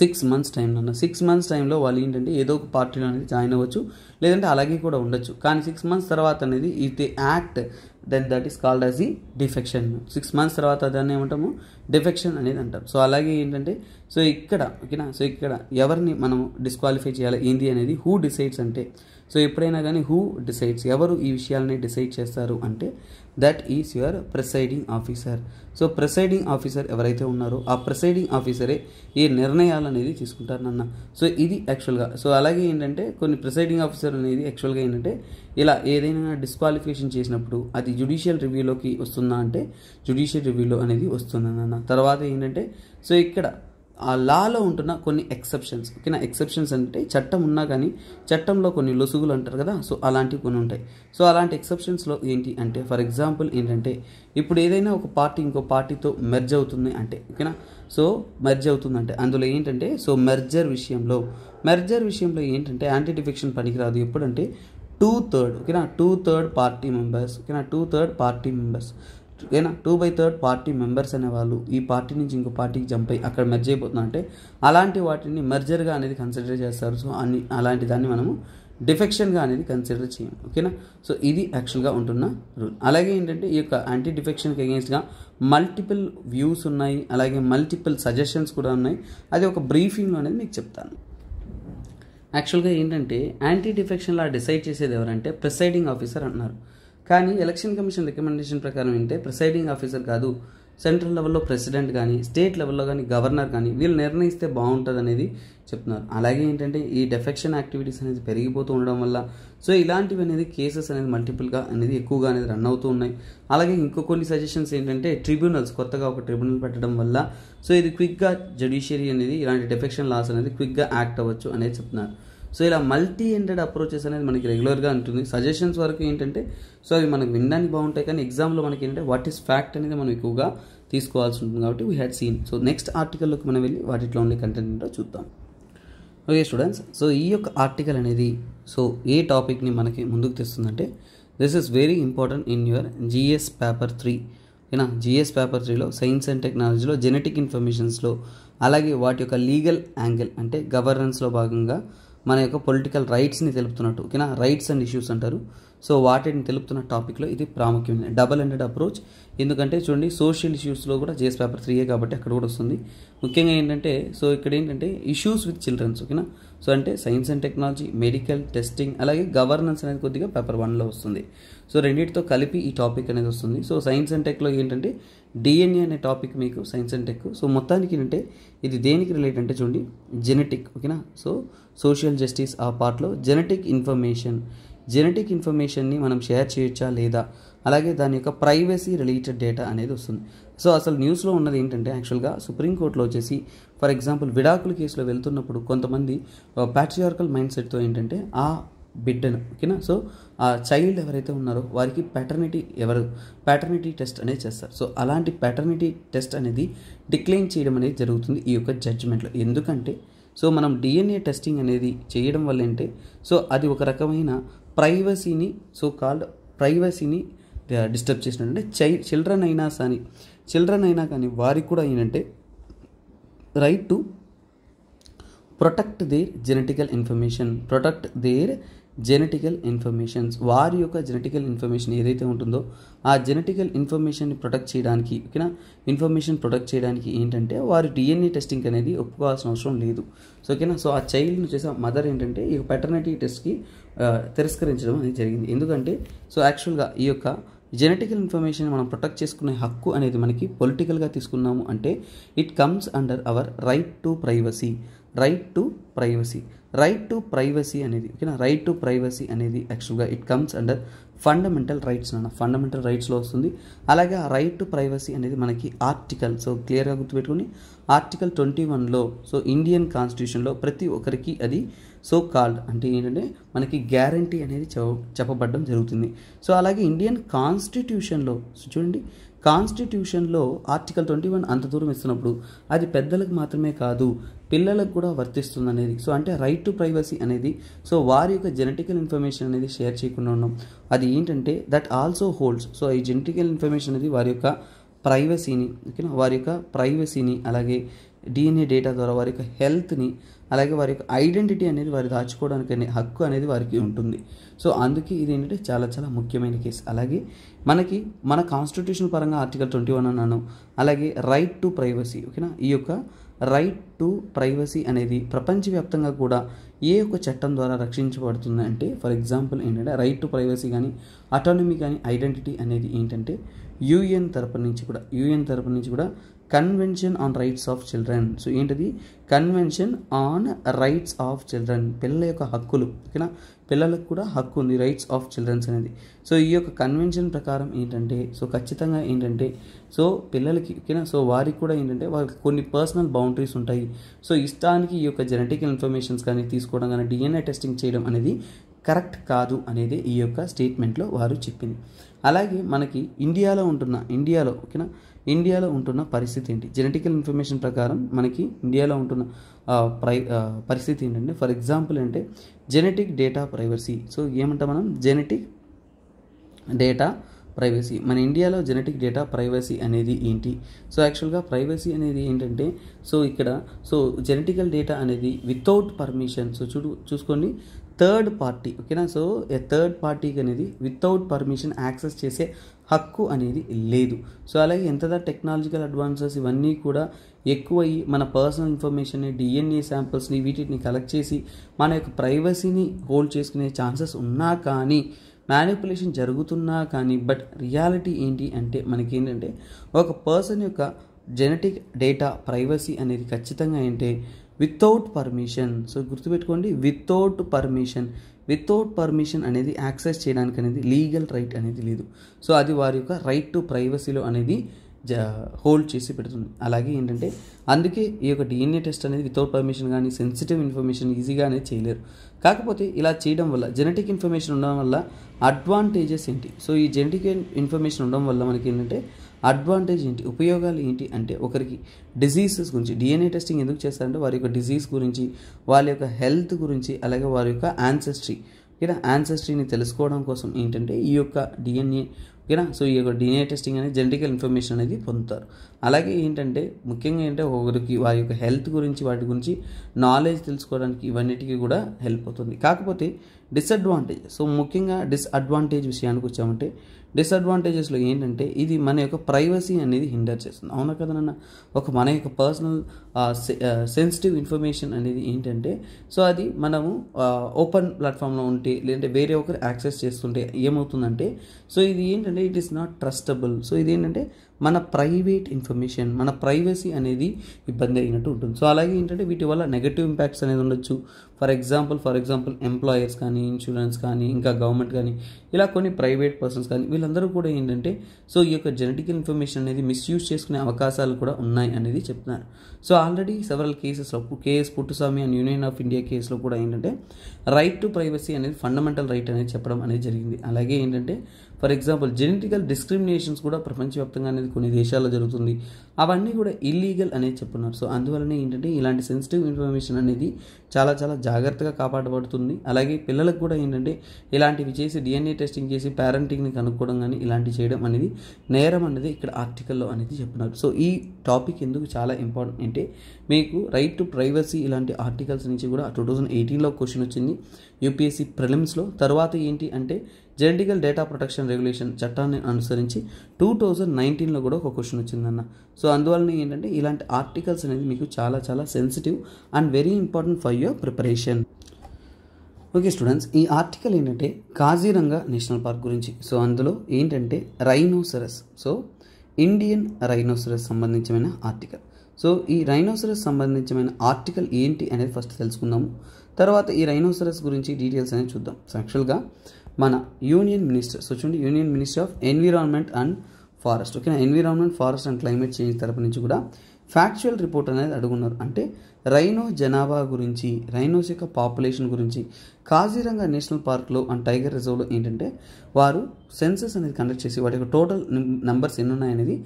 six months టైంలో ఉన్న సిక్స్ మంత్స్ టైంలో వాళ్ళు ఏంటంటే ఏదో ఒక పార్టీలో అనేది జాయిన్ అవ్వచ్చు లేదంటే అలాగే కూడా ఉండొచ్చు కానీ సిక్స్ మంత్స్ తర్వాత అనేది ఇది act then that is called as ఈ డిఫెక్షన్ సిక్స్ మంత్స్ తర్వాత దాన్ని ఏమంటాము డిఫెక్షన్ అనేది అంటాం సో అలాగే ఏంటంటే సో ఇక్కడ ఓకేనా సో ఇక్కడ ఎవరిని మనం డిస్క్వాలిఫై చేయాలి ఏంది అనేది హూ డిసైడ్స్ అంటే సో ఎప్పుడైనా కానీ హూ డిసైడ్స్ ఎవరు ఈ విషయాలని డిసైడ్ చేస్తారు అంటే that is your presiding officer so presiding officer ఎవరైతే ఉన్నారో ఆ ప్రిసైడింగ్ ఆఫీసరే ఈ నిర్ణయాలు అనేది తీసుకుంటారు నాన్న సో ఇది యాక్చువల్గా సో అలాగే ఏంటంటే కొన్ని ప్రిసైడింగ్ ఆఫీసర్ అనేది యాక్చువల్గా ఏంటంటే ఇలా ఏదైనా డిస్క్వాలిఫికేషన్ చేసినప్పుడు అది జ్యుడిషియల్ రివ్యూలోకి వస్తుందా అంటే జ్యుడిషియల్ రివ్యూలో అనేది వస్తుందన్న తర్వాత ఏంటంటే సో ఇక్కడ ఆ లాలో ఉంటున్న కొన్ని ఎక్సెప్షన్స్ ఓకేనా ఎక్సెప్షన్స్ అంటే చట్టం ఉన్నా కానీ చట్టంలో కొన్ని లొసుగులు అంటారు కదా సో అలాంటివి కొన్ని ఉంటాయి సో అలాంటి ఎక్సెప్షన్స్లో ఏంటి అంటే ఫర్ ఎగ్జాంపుల్ ఏంటంటే ఇప్పుడు ఏదైనా ఒక పార్టీ ఇంకో పార్టీతో మెర్జ్ అవుతుంది అంటే ఓకేనా సో మెర్జ్ అవుతుంది అంటే అందులో ఏంటంటే సో మెర్జర్ విషయంలో మెర్జర్ విషయంలో ఏంటంటే యాంటీ డిఫెక్షన్ పనికిరాదు ఎప్పుడంటే టూ థర్డ్ ఓకేనా టూ థర్డ్ పార్టీ మెంబర్స్ ఓకేనా టూ థర్డ్ పార్టీ మెంబర్స్ ఏనా two by third party members అనేవాళ్ళు ఈ పార్టీ నుంచి ఇంకో పార్టీకి జంప్ అయ్యి అక్కడ మెర్జ్ అయిపోతుందంటే అంటే అలాంటి వాటిని మెర్జర్గా అనేది కన్సిడర్ చేస్తారు సో అన్ని అలాంటి దాన్ని మనము డిఫెక్షన్గా అనేది కన్సిడర్ చేయం ఓకేనా సో ఇది యాక్చువల్గా ఉంటున్న రూల్ అలాగే ఏంటంటే ఈ యొక్క యాంటీ డిఫెక్షన్కి అగేన్స్ట్గా మల్టిపుల్ వ్యూస్ ఉన్నాయి అలాగే మల్టిపుల్ సజెషన్స్ కూడా ఉన్నాయి అది ఒక బ్రీఫింగ్లో అనేది మీకు చెప్తాను యాక్చువల్గా ఏంటంటే యాంటీ డిఫెక్షన్లా డిసైడ్ చేసేది ఎవరంటే ప్రిసైడింగ్ ఆఫీసర్ అన్నారు కానీ ఎలక్షన్ కమిషన్ రికమెండేషన్ ప్రకారం ఏంటంటే ప్రిసైడింగ్ ఆఫీసర్ కాదు సెంట్రల్ లెవెల్లో ప్రెసిడెంట్ కానీ స్టేట్ లెవెల్లో కానీ గవర్నర్ కానీ వీళ్ళు నిర్ణయిస్తే బాగుంటుంది అనేది చెప్తున్నారు అలాగే ఏంటంటే ఈ డెఫెక్షన్ యాక్టివిటీస్ అనేది పెరిగిపోతూ ఉండడం వల్ల సో ఇలాంటివి అనేది కేసెస్ అనేది మల్టిపుల్గా అనేది ఎక్కువగా అనేది రన్ అవుతూ ఉన్నాయి అలాగే ఇంకో కొన్ని సజెషన్స్ ఏంటంటే ట్రిబ్యునల్స్ కొత్తగా ఒక ట్రిబ్యునల్ పెట్టడం వల్ల సో ఇది క్విక్గా జ్యుడిషియరీ అనేది ఇలాంటి డెఫెక్షన్ లాస్ అనేది క్విక్గా యాక్ట్ అవ్వచ్చు అనేది చెప్తున్నారు సో ఇలా మల్టీ ఎండెడ్ అప్రోచెస్ అనేది మనకి రెగ్యులర్గా ఉంటుంది సజెషన్స్ వరకు ఏంటంటే సో అవి మనకు వినడానికి బాగుంటాయి కానీ ఎగ్జామ్లో మనకి ఏంటంటే వాట్ ఈస్ ఫ్యాక్ట్ అనేది మనం ఎక్కువగా తీసుకోవాల్సి ఉంటుంది కాబట్టి we had seen so next ఆర్టికల్లోకి మనం వెళ్ళి వాటిలో ఉండే కంటెంట్ ఏంటో చూద్దాం ఓకే స్టూడెంట్స్ సో ఈ యొక్క ఆర్టికల్ అనేది సో ఏ టాపిక్ని మనకి ముందుకు తెస్తుందంటే this is very important in your GS paper three ఓకేనా జిఎస్ పేపర్ త్రీలో సైన్స్ అండ్ టెక్నాలజీలో జెనెటిక్ ఇన్ఫర్మేషన్స్లో అలాగే వాటి యొక్క లీగల్ యాంగిల్ అంటే గవర్నెన్స్లో భాగంగా మన యొక్క పొలిటికల్ రైట్స్ని తెలుపుతున్నట్టు ఓకేనా రైట్స్ అండ్ ఇష్యూస్ అంటారు సో వాటిని తెలుపుతున్న టాపిక్లో ఇది ప్రాముఖ్యమైన డబల్ హండెడ్ అప్రోచ్ ఎందుకంటే చూడండి సోషల్ ఇష్యూస్లో కూడా జేస్ పేపర్ త్రీయే కాబట్టి అక్కడ కూడా వస్తుంది ముఖ్యంగా ఏంటంటే సో ఇక్కడ ఏంటంటే ఇష్యూస్ విత్ చిల్డ్రన్స్ ఓకేనా సో అంటే science and technology medical testing అలాగే గవర్నెన్స్ అనేది కొద్దిగా పేపర్ వన్లో వస్తుంది సో రెండింటితో కలిపి ఈ టాపిక్ అనేది వస్తుంది సో సైన్స్ అండ్ టెక్లో ఏంటంటే డిఎన్ఏ అనే టాపిక్ మీకు సైన్స్ అండ్ టెక్ సో మొత్తానికి ఏంటంటే ఇది దేనికి రిలేట్ అంటే చూడండి జెనెటిక్ ఓకేనా సో సోషల్ జస్టిస్ ఆ పార్ట్లో జెనెటిక్ ఇన్ఫర్మేషన్ జెనెటిక్ ఇన్ఫర్మేషన్ని మనం షేర్ చేయొచ్చా లేదా అలాగే దాని యొక్క ప్రైవసీ రిలేటెడ్ డేటా అనేది వస్తుంది సో అసలు న్యూస్లో ఉన్నది ఏంటంటే యాక్చువల్గా సుప్రీంకోర్టులో వచ్చేసి ఫర్ ఎగ్జాంపుల్ విడాకుల కేసులో వెళ్తున్నప్పుడు కొంతమంది ప్యాట్రియార్కల్ మైండ్ సెట్తో ఏంటంటే ఆ బిడ్డను ఓకేనా సో ఆ చైల్డ్ ఎవరైతే ఉన్నారో వారికి ప్యాటర్నిటీ ఎవరు ప్యాటర్నిటీ టెస్ట్ అనేది చేస్తారు సో అలాంటి ప్యాటర్నిటీ టెస్ట్ అనేది డిక్లైన్ చేయడం అనేది జరుగుతుంది ఈ యొక్క జడ్జిమెంట్లో ఎందుకంటే సో మనం డిఎన్ఏ టెస్టింగ్ అనేది చేయడం వల్ల ఏంటంటే సో అది ఒక రకమైన ప్రైవసీని సో కాల్డ్ ప్రైవసీని డిస్టర్బ్ చేసినట్టు చై చిల్డ్రన్ అయినా కానీ చిల్డ్రన్ అయినా కానీ వారికి కూడా ఏంటంటే right to protect their genetical information protect their genetical informations వారి యొక్క జెనెటికల్ ఇన్ఫర్మేషన్ ఏదైతే ఉంటుందో ఆ జెనెటికల్ ఇన్ఫర్మేషన్ని ప్రొటెక్ట్ చేయడానికి ఓకేనా ఇన్ఫర్మేషన్ ప్రొటెక్ట్ చేయడానికి ఏంటంటే వారి డిఎన్ఏ టెస్టింగ్ అనేది ఒప్పుకోవాల్సిన అవసరం లేదు సో ఓకేనా సో ఆ చైల్డ్ను చేసే మదర్ ఏంటంటే ఈ పెటర్నిటీ టెస్ట్కి తిరస్కరించడం అనేది జరిగింది ఎందుకంటే సో యాక్చువల్గా ఈ యొక్క జెనెటికల్ ఇన్ఫర్మేషన్ మనం ప్రొటెక్ట్ చేసుకునే హక్కు అనేది మనకి పొలిటికల్గా తీసుకున్నాము అంటే it comes under our right to privacy right to privacy right to privacy అనేది ఓకేనా రైట్ టు ప్రైవసీ అనేది యాక్చువల్గా it comes under fundamental rights అన్న ఫండమెంటల్ రైట్స్లో వస్తుంది అలాగే ఆ రైట్ టు ప్రైవసీ అనేది మనకి ఆర్టికల్ సో క్లియర్గా గుర్తుపెట్టుకుని ఆర్టికల్ ట్వంటీ వన్లో సో ఇండియన్ కాన్స్టిట్యూషన్లో ప్రతి ఒక్కరికి అది సో కాల్డ్ అంటే ఏంటంటే మనకి గ్యారంటీ అనేది చెప్పబడడం జరుగుతుంది సో అలాగే ఇండియన్ కాన్స్టిట్యూషన్లో చూడండి కాన్స్టిట్యూషన్లో ఆర్టికల్ ట్వంటీ వన్ అంత దూరం ఇస్తున్నప్పుడు అది పెద్దలకు మాత్రమే కాదు పిల్లలకు కూడా వర్తిస్తుంది అనేది సో అంటే రైట్ టు ప్రైవసీ అనేది సో వారి యొక్క జెనెటికల్ ఇన్ఫర్మేషన్ అనేది షేర్ చేయకుండా ఉన్నాం అది ఏంటంటే దట్ ఆల్సో హోల్డ్స్ సో ఈ జెనెటికల్ ఇన్ఫర్మేషన్ అనేది వారి యొక్క ప్రైవసీని ఓకేనా వారి యొక్క ప్రైవసీని అలాగే డిఎన్ఏ డేటా ద్వారా వారి యొక్క హెల్త్ని అలాగే వారి యొక్క ఐడెంటిటీ అనేది వారి దాచుకోవడానికి అనే హక్కు అనేది వారికి ఉంటుంది సో అందుకే ఇది ఏంటంటే చాలా చాలా ముఖ్యమైన కేసు అలాగే మనకి మన కాన్స్టిట్యూషన్ పరంగా ఆర్టికల్ ట్వంటీ వన్ అన్నాను అలాగే రైట్ టు ప్రైవసీ ఓకేనా ఈ యొక్క రైట్ టు ప్రైవసీ అనేది ప్రపంచవ్యాప్తంగా కూడా ఏ ఒక చట్టం ద్వారా రక్షించబడుతుంది అంటే ఫర్ ఎగ్జాంపుల్ ఏంటంటే రైట్ టు ప్రైవసీ కానీ అటానమీ కానీ ఐడెంటిటీ అనేది ఏంటంటే యుఎన్ తరపు నుంచి కూడా యూఎన్ తరపు నుంచి కూడా convention on rights of children so ఏంటిది convention on rights of children పిల్లల యొక్క హక్కులు ఓకేనా పిల్లలకు కూడా హక్కు ఉంది రైట్స్ ఆఫ్ చిల్డ్రన్స్ అనేది సో ఈ యొక్క కన్వెన్షన్ ప్రకారం ఏంటంటే సో ఖచ్చితంగా ఏంటంటే సో పిల్లలకి ఓకేనా సో వారికి కూడా ఏంటంటే వాళ్ళకి కొన్ని పర్సనల్ బౌండరీస్ ఉంటాయి సో ఇష్టానికి ఈ యొక్క జెనెటికల్ ఇన్ఫర్మేషన్స్ కానీ తీసుకోవడం కానీ డిఎన్ఏ టెస్టింగ్ చేయడం అనేది కరెక్ట్ కాదు అనేది ఈ యొక్క స్టేట్మెంట్లో వారు చెప్పింది అలాగే మనకి ఇండియాలో ఉంటున్న ఇండియాలో ఓకేనా ఇండియాలో ఉంటున్న పరిస్థితి ఏంటి జెనెటికల్ ఇన్ఫర్మేషన్ ప్రకారం మనకి ఇండియాలో ఉంటున్న ప్రై పరిస్థితి ఏంటంటే ఫర్ ఎగ్జాంపుల్ అంటే జెనెటిక్ డేటా ప్రైవసీ సో ఏమంటాం మనం జెనెటిక్ డేటా ప్రైవసీ మన ఇండియాలో జెనెటిక్ డేటా ప్రైవసీ అనేది ఏంటి సో యాక్చువల్గా ప్రైవసీ అనేది ఏంటంటే సో ఇక్కడ సో జెనెటికల్ డేటా అనేది వితౌట్ పర్మిషన్ సో చూడు చూసుకోండి థర్డ్ పార్టీ ఓకేనా సో ఏ థర్డ్ పార్టీకి అనేది వితౌట్ పర్మిషన్ యాక్సెస్ చేసే హక్కు అనేది లేదు సో అలాగే ఎంతదా టెక్నాలజికల్ అడ్వాన్సెస్ ఇవన్నీ కూడా ఎక్కువయ్యి మన పర్సనల్ ఇన్ఫర్మేషన్ని డిఎన్ఏ శాంపిల్స్ని వీటిని కలెక్ట్ చేసి మన యొక్క ప్రైవసీని హోల్డ్ చేసుకునే ఛాన్సెస్ ఉన్నా కానీ మ్యానిపులేషన్ జరుగుతున్నా కానీ బట్ రియాలిటీ ఏంటి అంటే మనకేంటంటే ఒక పర్సన్ యొక్క జెనెటిక్ డేటా ప్రైవసీ అనేది ఖచ్చితంగా ఏంటంటే వితౌట్ పర్మిషన్ సో గుర్తుపెట్టుకోండి వితౌట్ పర్మిషన్ వితౌట్ పర్మిషన్ అనేది యాక్సెస్ చేయడానికి అనేది లీగల్ రైట్ అనేది లేదు సో అది వారి యొక్క రైట్ టు ప్రైవసీలో అనేది హోల్డ్ చేసి పెడుతుంది అలాగే ఏంటంటే అందుకే ఈ యొక్క డిఎన్ఏ టెస్ట్ అనేది వితౌట్ పర్మిషన్ కానీ సెన్సిటివ్ ఇన్ఫర్మేషన్ ఈజీగా అనేది చేయలేరు కాకపోతే ఇలా చేయడం వల్ల జెనెటిక్ ఇన్ఫర్మేషన్ ఉండడం వల్ల అడ్వాంటేజెస్ ఏంటి సో ఈ జెనెటిక్ ఇన్ఫర్మేషన్ ఉండడం వల్ల మనకి ఏంటంటే అడ్వాంటేజ్ ఏంటి ఉపయోగాలు ఏంటి అంటే ఒకరికి డిజీజెస్ గురించి డిఎన్ఏ టెస్టింగ్ ఎందుకు చేస్తారంటే వారి యొక్క డిజీజ్ గురించి వాళ్ళ యొక్క హెల్త్ గురించి అలాగే వారి యొక్క యాన్సెస్ట్రీ ఓకేనా యాన్సెస్ట్రీని తెలుసుకోవడం కోసం ఏంటంటే ఈ యొక్క డిఎన్ఏ ఓకేనా సో ఈ యొక్క డిఎన్ఏ టెస్టింగ్ అనేది జెనటికల్ ఇన్ఫర్మేషన్ అనేది పొందుతారు అలాగే ఏంటంటే ముఖ్యంగా ఏంటంటే ఒకరికి వారి యొక్క హెల్త్ గురించి వాటి గురించి నాలెడ్జ్ తెలుసుకోవడానికి ఇవన్నిటికీ కూడా హెల్ప్ అవుతుంది కాకపోతే డిసడ్వాంటేజ్ సో ముఖ్యంగా డిస్అడ్వాంటేజ్ విషయానికి వచ్చామంటే డిసడ్వాంటేజెస్లో ఏంటంటే ఇది మన యొక్క ప్రైవసీ అనేది హిండర్ చేస్తుంది అవునా కదా ఒక మన యొక్క పర్సనల్ సెన్సిటివ్ ఇన్ఫర్మేషన్ అనేది ఏంటంటే సో అది మనము ఓపెన్ ప్లాట్ఫామ్లో ఉంటే లేదంటే వేరే ఒకరు యాక్సెస్ చేస్తుంటే ఏమవుతుందంటే సో ఇది ఏంటంటే it is not trustable so ఇది ఏంటంటే మన ప్రైవేట్ ఇన్ఫర్మేషన్ మన ప్రైవసీ అనేది ఇబ్బంది అయినట్టు ఉంటుంది సో అలాగే ఏంటంటే వీటి వల్ల నెగటివ్ ఇంపాక్ట్స్ అనేది ఉండొచ్చు for example for example employers కానీ ఇన్సూరెన్స్ కానీ ఇంకా గవర్నమెంట్ కానీ ఇలా కొన్ని ప్రైవేట్ పర్సన్స్ కానీ వీళ్ళందరూ కూడా ఏంటంటే సో ఈ యొక్క జెనెటిక్ ఇన్ఫర్మేషన్ అనేది మిస్యూజ్ చేసుకునే అవకాశాలు కూడా ఉన్నాయి అనేది చెప్తున్నారు సో ఆల్రెడీ సెవెరల్ కేసెస్లో K S Puttaswamy and union of India కేసులో కూడా ఏంటంటే రైట్ టు ప్రైవసీ అనేది ఫండమెంటల్ రైట్ అనేది చెప్పడం అనేది జరిగింది అలాగే ఏంటంటే ఫర్ ఎగ్జాంపుల్ జెనెటికల్ డిస్క్రిమినేషన్స్ కూడా ప్రపంచవ్యాప్తంగా అనేది కొన్ని దేశాల్లో జరుగుతుంది అవన్నీ కూడా ఇల్లీగల్ అనేది చెప్తున్నారు సో అందువలన ఏంటంటే ఇలాంటి సెన్సిటివ్ ఇన్ఫర్మేషన్ అనేది చాలా చాలా జాగ్రత్తగా కాపాడబడుతుంది అలాగే పిల్లలకు కూడా ఏంటంటే ఇలాంటివి చేసి డిఎన్ఏ టెస్టింగ్ చేసి పేరెంటింగ్ని కనుక్కోవడం కానీ ఇలాంటివి చేయడం అనేది నేరం అనేది ఇక్కడ ఆర్టికల్లో అనేది చెప్తున్నారు సో ఈ టాపిక్ ఎందుకు చాలా ఇంపార్టెంట్ అంటే మీకు రైట్ టు ప్రైవసీ ఇలాంటి ఆర్టికల్స్ నుంచి కూడా టూ థౌజండ్ ఎయిటీన్లో క్వశ్చన్ వచ్చింది యూపీఎస్సీ ప్రిలిమ్స్లో తర్వాత ఏంటి అంటే జెనటికల్ డేటా ప్రొటెక్షన్ రెగ్యులేషన్ చట్టాన్ని అనుసరించి టూ థౌజండ్ నైన్టీన్లో కూడా ఒక క్వశ్చన్ వచ్చిందన్న సో అందువలన ఏంటంటే ఇలాంటి ఆర్టికల్స్ అనేది మీకు చాలా చాలా sensitive and very important for your preparation okay students ఈ ఆర్టికల్ ఏంటంటే కాజీరంగా నేషనల్ పార్క్ గురించి సో అందులో ఏంటంటే రైనోసరస్ సో ఇండియన్ రైనోసరస్ సంబంధించిన ఆర్టికల్ సో ఈ రైనోసరస్ సంబంధించిన ఆర్టికల్ ఏంటి అనేది ఫస్ట్ తెలుసుకుందాము తర్వాత ఈ రైనోసరస్ గురించి డీటెయిల్స్ అనేది చూద్దాం సో యాక్చువల్గా మన యూనియన్ మినిస్టర్ సో చూడండి union minister of environment and forest ఓకేనా environment forest and climate change తరపు నుంచి కూడా ఫ్యాక్చువల్ రిపోర్ట్ అనేది అడుగున్నారు అంటే రైనో జనాభా గురించి రైనోస్ యొక్క పాపులేషన్ గురించి కాజీరంగా నేషనల్ పార్క్లో అండ్ టైగర్ రిజర్వ్లో ఏంటంటే వారు సెన్సస్ అనేది కండక్ట్ చేసి వాటి యొక్క టోటల్ ఎన్ని ఎన్నున్నాయనేది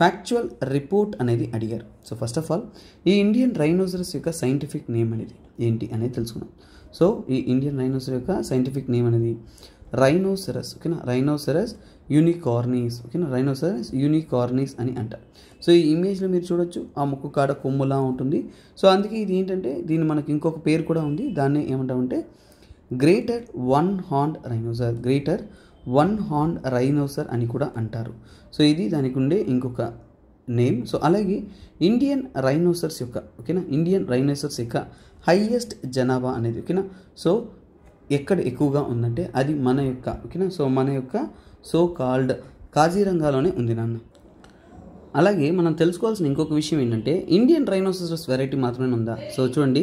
ఫ్యాక్చువల్ రిపోర్ట్ అనేది అడిగారు సో ఫస్ట్ ఆఫ్ ఆల్ ఈ ఇండియన్ రైనోసరస్ యొక్క సైంటిఫిక్ నేమ్ అనేది ఏంటి అనేది తెలుసుకున్నాం సో ఈ ఇండియన్ రైనోసర్ యొక్క సైంటిఫిక్ నేమ్ అనేది రైనోసెరస్ ఓకేనా రైనోసెరస్ యూనికార్నీస్ ఓకేనా రైనోసెరస్ యూనికార్నీస్ అని అంటారు సో ఈ ఇమేజ్లో మీరు చూడొచ్చు ఆ ముక్కు కాడ కొమ్ములా ఉంటుంది సో అందుకే ఇది ఏంటంటే దీన్ని మనకి ఇంకొక పేరు కూడా ఉంది దాన్ని ఏమంటామంటే greater one horned rhinoceros greater one horned rhinoceros అని కూడా అంటారు సో ఇది దానికి ఉండే ఇంకొక నేమ్ సో అలాగే ఇండియన్ రైనోసర్స్ యొక్క ఓకేనా ఇండియన్ రైనోసర్స్ యొక్క హైయెస్ట్ జనాభా అనేది ఓకేనా సో ఎక్కడ ఎక్కువగా ఉందంటే అది మన యొక్క ఓకేనా సో మన యొక్క సో కాల్డ్ కాజీరంగాలోనే ఉంది నాన్న అలాగే మనం తెలుసుకోవాల్సిన ఇంకొక విషయం ఏంటంటే ఇండియన్ రైనోసరస్ వెరైటీ మాత్రమే ఉందా సో చూడండి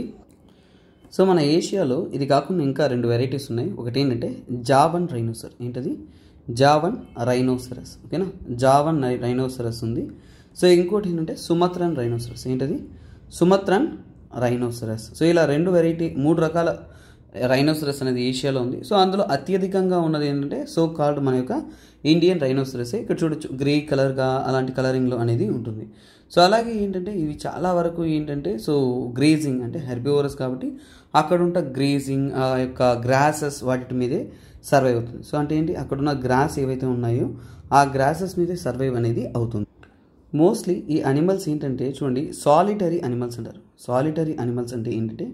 సో మన ఏషియాలో ఇది కాకుండా ఇంకా రెండు వెరైటీస్ ఉన్నాయి ఒకటి ఏంటంటే జావన్ రైనోసర్ ఏంటది జావన్ రైనోసరస్ ఓకేనా జావన్ రైనోసరస్ ఉంది సో ఇంకోటి ఏంటంటే సుమత్రన్ రైనోసరస్ ఏంటది సుమత్రన్ రైనోసరస్ సో ఇలా రెండు వెరైటీ మూడు రకాల రైనోసరస్ అనేది ఏషియాలో ఉంది సో అందులో అత్యధికంగా ఉన్నది ఏంటంటే సో కాల్డ్ మన యొక్క ఇండియన్ రైనోసరస్ ఇక్కడ చూడొచ్చు గ్రే కలర్గా అలాంటి కలరింగ్లో అనేది ఉంటుంది సో అలాగే ఏంటంటే ఇవి చాలా వరకు ఏంటంటే సో గ్రేజింగ్ అంటే హెర్బివోరస్ కాబట్టి అక్కడ ఉంట గ్రేజింగ్ ఆ యొక్క గ్రాసెస్ వాటి మీదే సర్వైవ్ అవుతుంది సో అంటే ఏంటి అక్కడున్న గ్రాస్ ఏవైతే ఉన్నాయో ఆ గ్రాసెస్ మీదే సర్వైవ్ అనేది అవుతుంది మోస్ట్లీ ఈ అనిమల్స్ ఏంటంటే చూడండి సాలిటరీ అనిమల్స్ అంటారు సాలిటరీ అనిమల్స్ అంటే ఏంటంటే